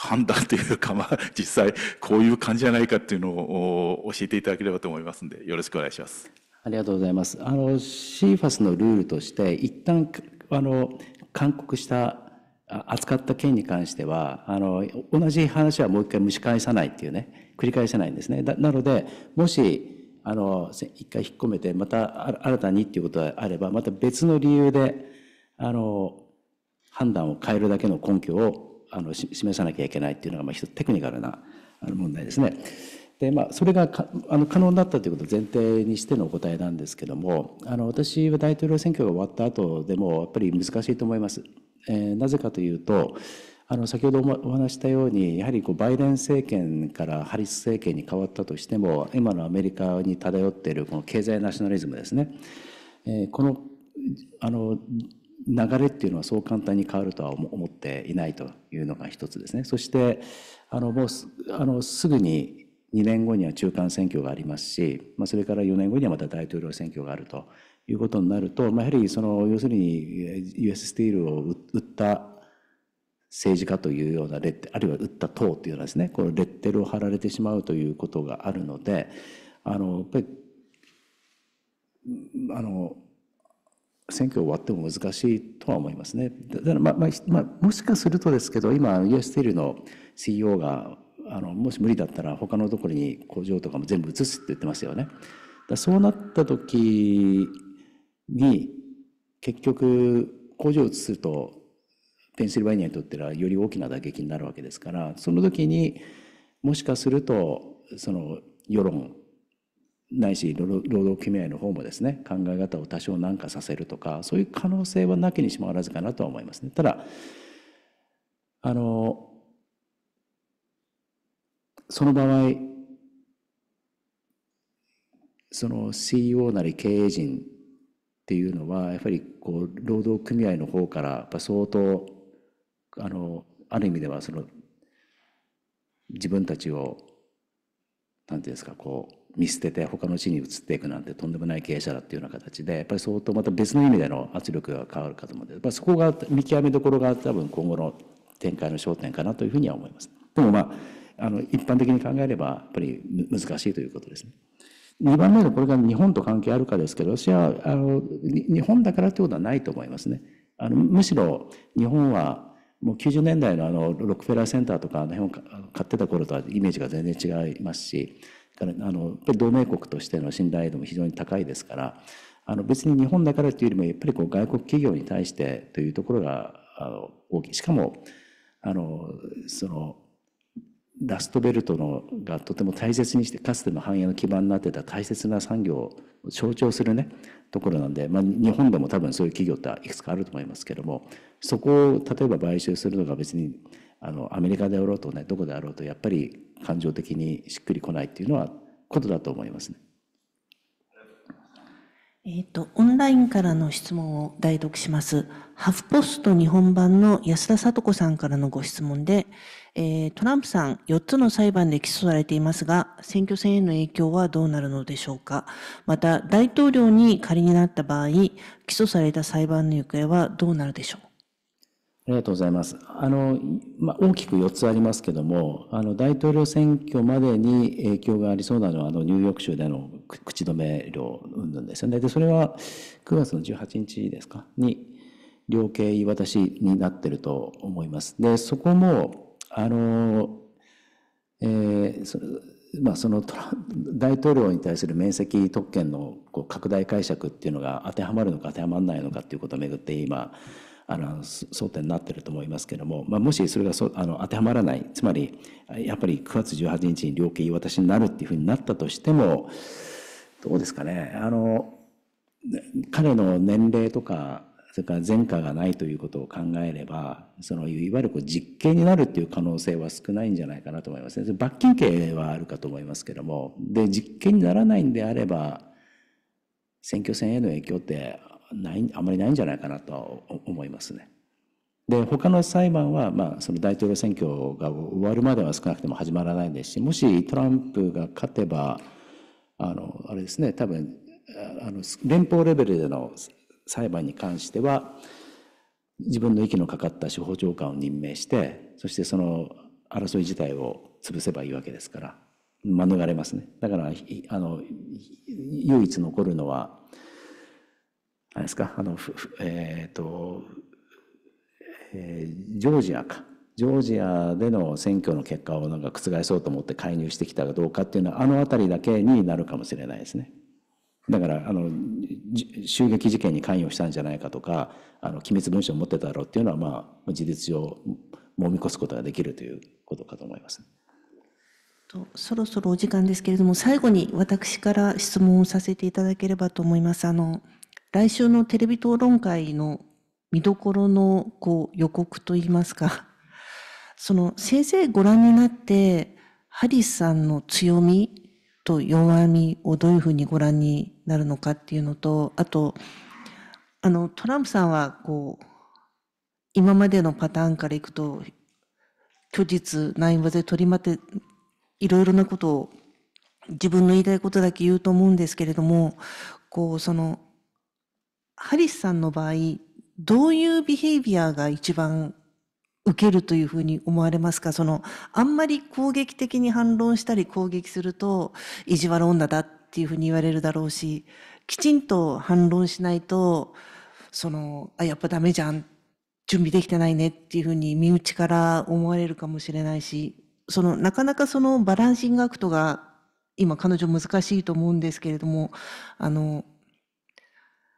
判断というか、まあ、実際こういう感じじゃないかっていうのを教えていただければと思いますんで、よろしくお願いします。ありがとうございます。あの、CFAS のルールとして、一旦、あの、勧告した扱った件に関しては、あの、同じ話はもう一回蒸し返さないっていうね、繰り返さないんですね。なので、もし、あの、一回引っ込めて、また新たにっていうことがあれば、また別の理由で、あの、判断を変えるだけの根拠を、あの、示さなきゃいけないっていうのが、まあ、一つテクニカルな問題ですね。で、まあ、それがあの可能になったということを前提にしてのお答えなんですけども、あの、私は大統領選挙が終わった後でも、やっぱり難しいと思います。えー、なぜかというと、あの先ほどお話したように、やはりこうバイデン政権からハリス政権に変わったとしても、今のアメリカに漂っているこの経済ナショナリズムですね、えー、このあの流れっていうのはそう簡単に変わるとは思っていないというのが一つですね。そしてあのもうあのすぐに2年後には中間選挙がありますし、まあ、それから4年後にはまた大統領選挙があるということになると、まあ、やはりその要するに US スティールを売った政治家というようなレッテあるいは売った党というようなですねこのレッテルを貼られてしまうということがあるのであのやっぱりあの選挙終わっても難しいとは思いますね。だからまあまあ、まあ、もしかするとですけど今 US スティールの CEO があのもし無理だったら他のところに工場とかも全部移すって言ってますよね。だそうなった時に、結局、工場を移すと、ペンシルバニアにとってはより大きな打撃になるわけですから、その時にもしかすると、その世論、ないし労働組合の方もですね考え方を多少軟化させるとかそういう可能性はなきにしもあらずかなとは思いますねただあのその場合その CEO なり経営陣っていうのはやっぱりこう労働組合の方からやっぱ相当あのある意味ではその自分たちを何て言うんですかこう見捨てて他の地に移っていくなんてとんでもない経営者だっていうような形でやっぱり相当また別の意味での圧力が変わるかと思うのでやっぱそこが見極めどころが多分今後の展開の焦点かなというふうには思います。でもまああの一般的に考えればやっぱり難しいということですね。2番目のこれが日本と関係あるかですけど、私はあの日本だからということはないと思いますね。あのむしろ日本はもう90年代のあのロックフェラーセンターとかあの辺を買ってた頃とはイメージが全然違いますし、あの同盟国としての信頼度も非常に高いですから、あの別に日本だからというよりもやっぱりこう外国企業に対してというところがあの大きい。しかもあのそのダストベルトのがとても大切にしてかつての繁栄の基盤になってた大切な産業を象徴するねところなんで、まあ、日本でも多分そういう企業っていくつかあると思いますけどもそこを例えば買収するのが別にあのアメリカであろうとねどこであろうとやっぱり感情的にしっくりこないっていうのはことだと思いますね。えっ、ー、と、オンラインからの質問を代読します。ハフポスト日本版の安田聡子さんからのご質問で、えー、トランプさん、4つの裁判で起訴されていますが、選挙戦への影響はどうなるのでしょうか。また、大統領に仮になった場合、起訴された裁判の行方はどうなるでしょう。ありがとうございます。あの、まあ、大きく4つありますけども、あの、大統領選挙までに影響がありそうなのは、あの、ニューヨーク州での口止め料、うんですよね。で、それは9月の18日ですか、に、量刑言い渡しになってると思います。で、そこも、あの、えー、そまあ、その大統領に対する面積特権のこう拡大解釈っていうのが当てはまるのか当てはまらないのかっていうことをめぐって今あの争点になってると思いますけれども、まあ、もしそれがそあの当てはまらないつまりやっぱり9月18日に量刑言い渡しになるっていうふうになったとしてもどうですかねあの彼の年齢とかそれから前科がないということを考えれば、そのいわゆるこう実刑になるっていう可能性は少ないんじゃないかなと思いますね。罰金刑はあるかと思いますけども、で、実刑にならないんであれば、選挙戦への影響ってないあまりないんじゃないかなと思いますね。で他の裁判は、まあ、その大統領選挙が終わるまでは少なくても始まらないですしもしトランプが勝てばあのあれですね多分あの連邦レベルでの裁判に関しては、自分の息のかかった司法長官を任命して、そしてその争い自体を潰せばいいわけですから、免れますね。だから、あの、唯一残るのは、あれですか、あの、えっ、ー、と、えー、ジョージアか。ジョージアでの選挙の結果をなんか覆そうと思って介入してきたかどうかっていうのは、あの辺りだけになるかもしれないですね。だからあの襲撃事件に関与したんじゃないかとかあの機密文書を持ってたろうっていうのは、まあ、事実上もみ越すことができるということかと思います。とそろそろお時間ですけれども最後に私から質問をさせていただければと思います。あの来週のテレビ討論会の見どころのこう予告といいますか その先生ご覧になってハリスさんの強みと弱みをどういうふうにご覧になるのかっていうのとあとあのトランプさんはこう今までのパターンからいくと虚実ないわで取りまていろいろなことを自分の言いたいことだけ言うと思うんですけれどもこうそのハリスさんの場合どういうビヘイビアが一番受けるというふうに思われますかそのあんまり攻撃的に反論したり攻撃すると意地悪女だっっていうふうに言われるだろうし、きちんと反論しないと、その、あ、やっぱダメじゃん、準備できてないねっていうふうに身内から思われるかもしれないし、その、なかなかそのバランシングアクトが、今彼女難しいと思うんですけれども、あの、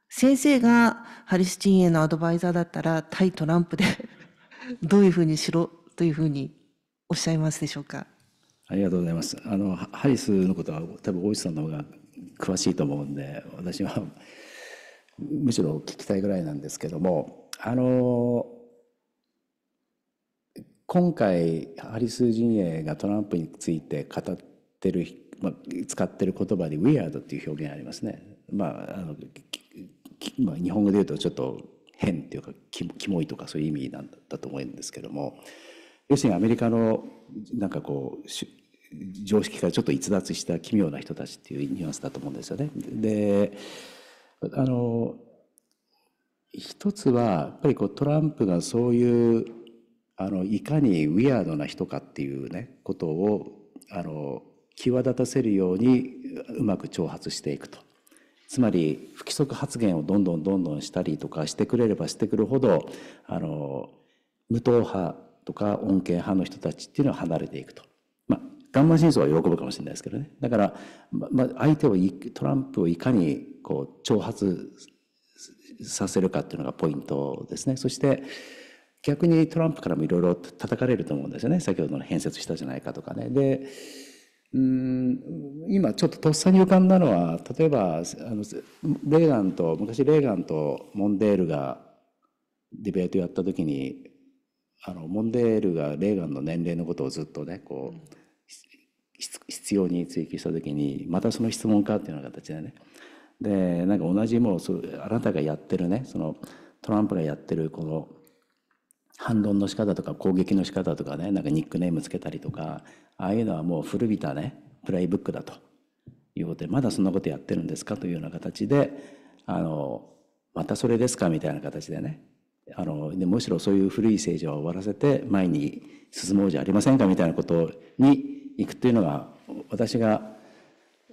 先生がハリスチンへのアドバイザーだったら、対トランプで どういうふうにしろというふうにおっしゃいますでしょうかありがとうございます。あのハリスのことは多分大石さんの方が詳しいと思うんで私は むしろ聞きたいぐらいなんですけどもあの今回ハリス陣営がトランプについて語ってる、まあ、使ってる言葉で「ウィアード」っていう表現ありますね。まああのまあ、日本語で言うとちょっと変っていうかキキモいとかそういう意味なんだと思うんですけども要するにアメリカのなんかこう常識からちょっと逸脱した奇妙な人たちっていうニュアンスだと思うんですよね。であの一つはやっぱりこうトランプがそういうあのいかにウィアードな人かっていうねことをあの際立たせるようにうまく挑発していくとつまり不規則発言をどんどんどんどんしたりとかしてくれればしてくるほどあの無党派とか穏健派の人たちっていうのは離れていくとガンマ真相は喜ぶかもしれないですけどね。だから、ま、ま相手をトランプをいかにこう挑発させるかっていうのがポイントですね。そして、逆にトランプからもいろいろ叩かれると思うんですよね。先ほどの変説したじゃないかとかね。で、うん今ちょっととっさに浮かんだのは例えばあのレーガンと昔レーガンとモンデールがディベートやった時にあのモンデールがレーガンの年齢のことをずっとねこう、必要に追及した時にまたその質問かっていうような形でねでなんか同じもうあなたがやってるねそのトランプがやってるこの反論の仕方とか攻撃の仕方とかねなんかニックネームつけたりとかああいうのはもう古びたねプレイブックだということでまだそんなことやってるんですかというような形であのまたそれですかみたいな形でねあのでむしろそういう古い政治は終わらせて前に進もうじゃありませんかみたいなことにいくというのが私が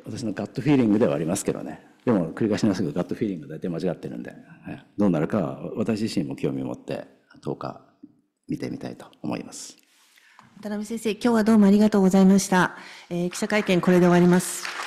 私のガットフィーリングではありますけどねでも繰り返しますけどガットフィーリング大体間違ってるんで、はい、どうなるかは私自身も興味を持って10日見てみたいと思います。渡辺先生、今日はどうもありがとうございました。えー、記者会見これで終わります。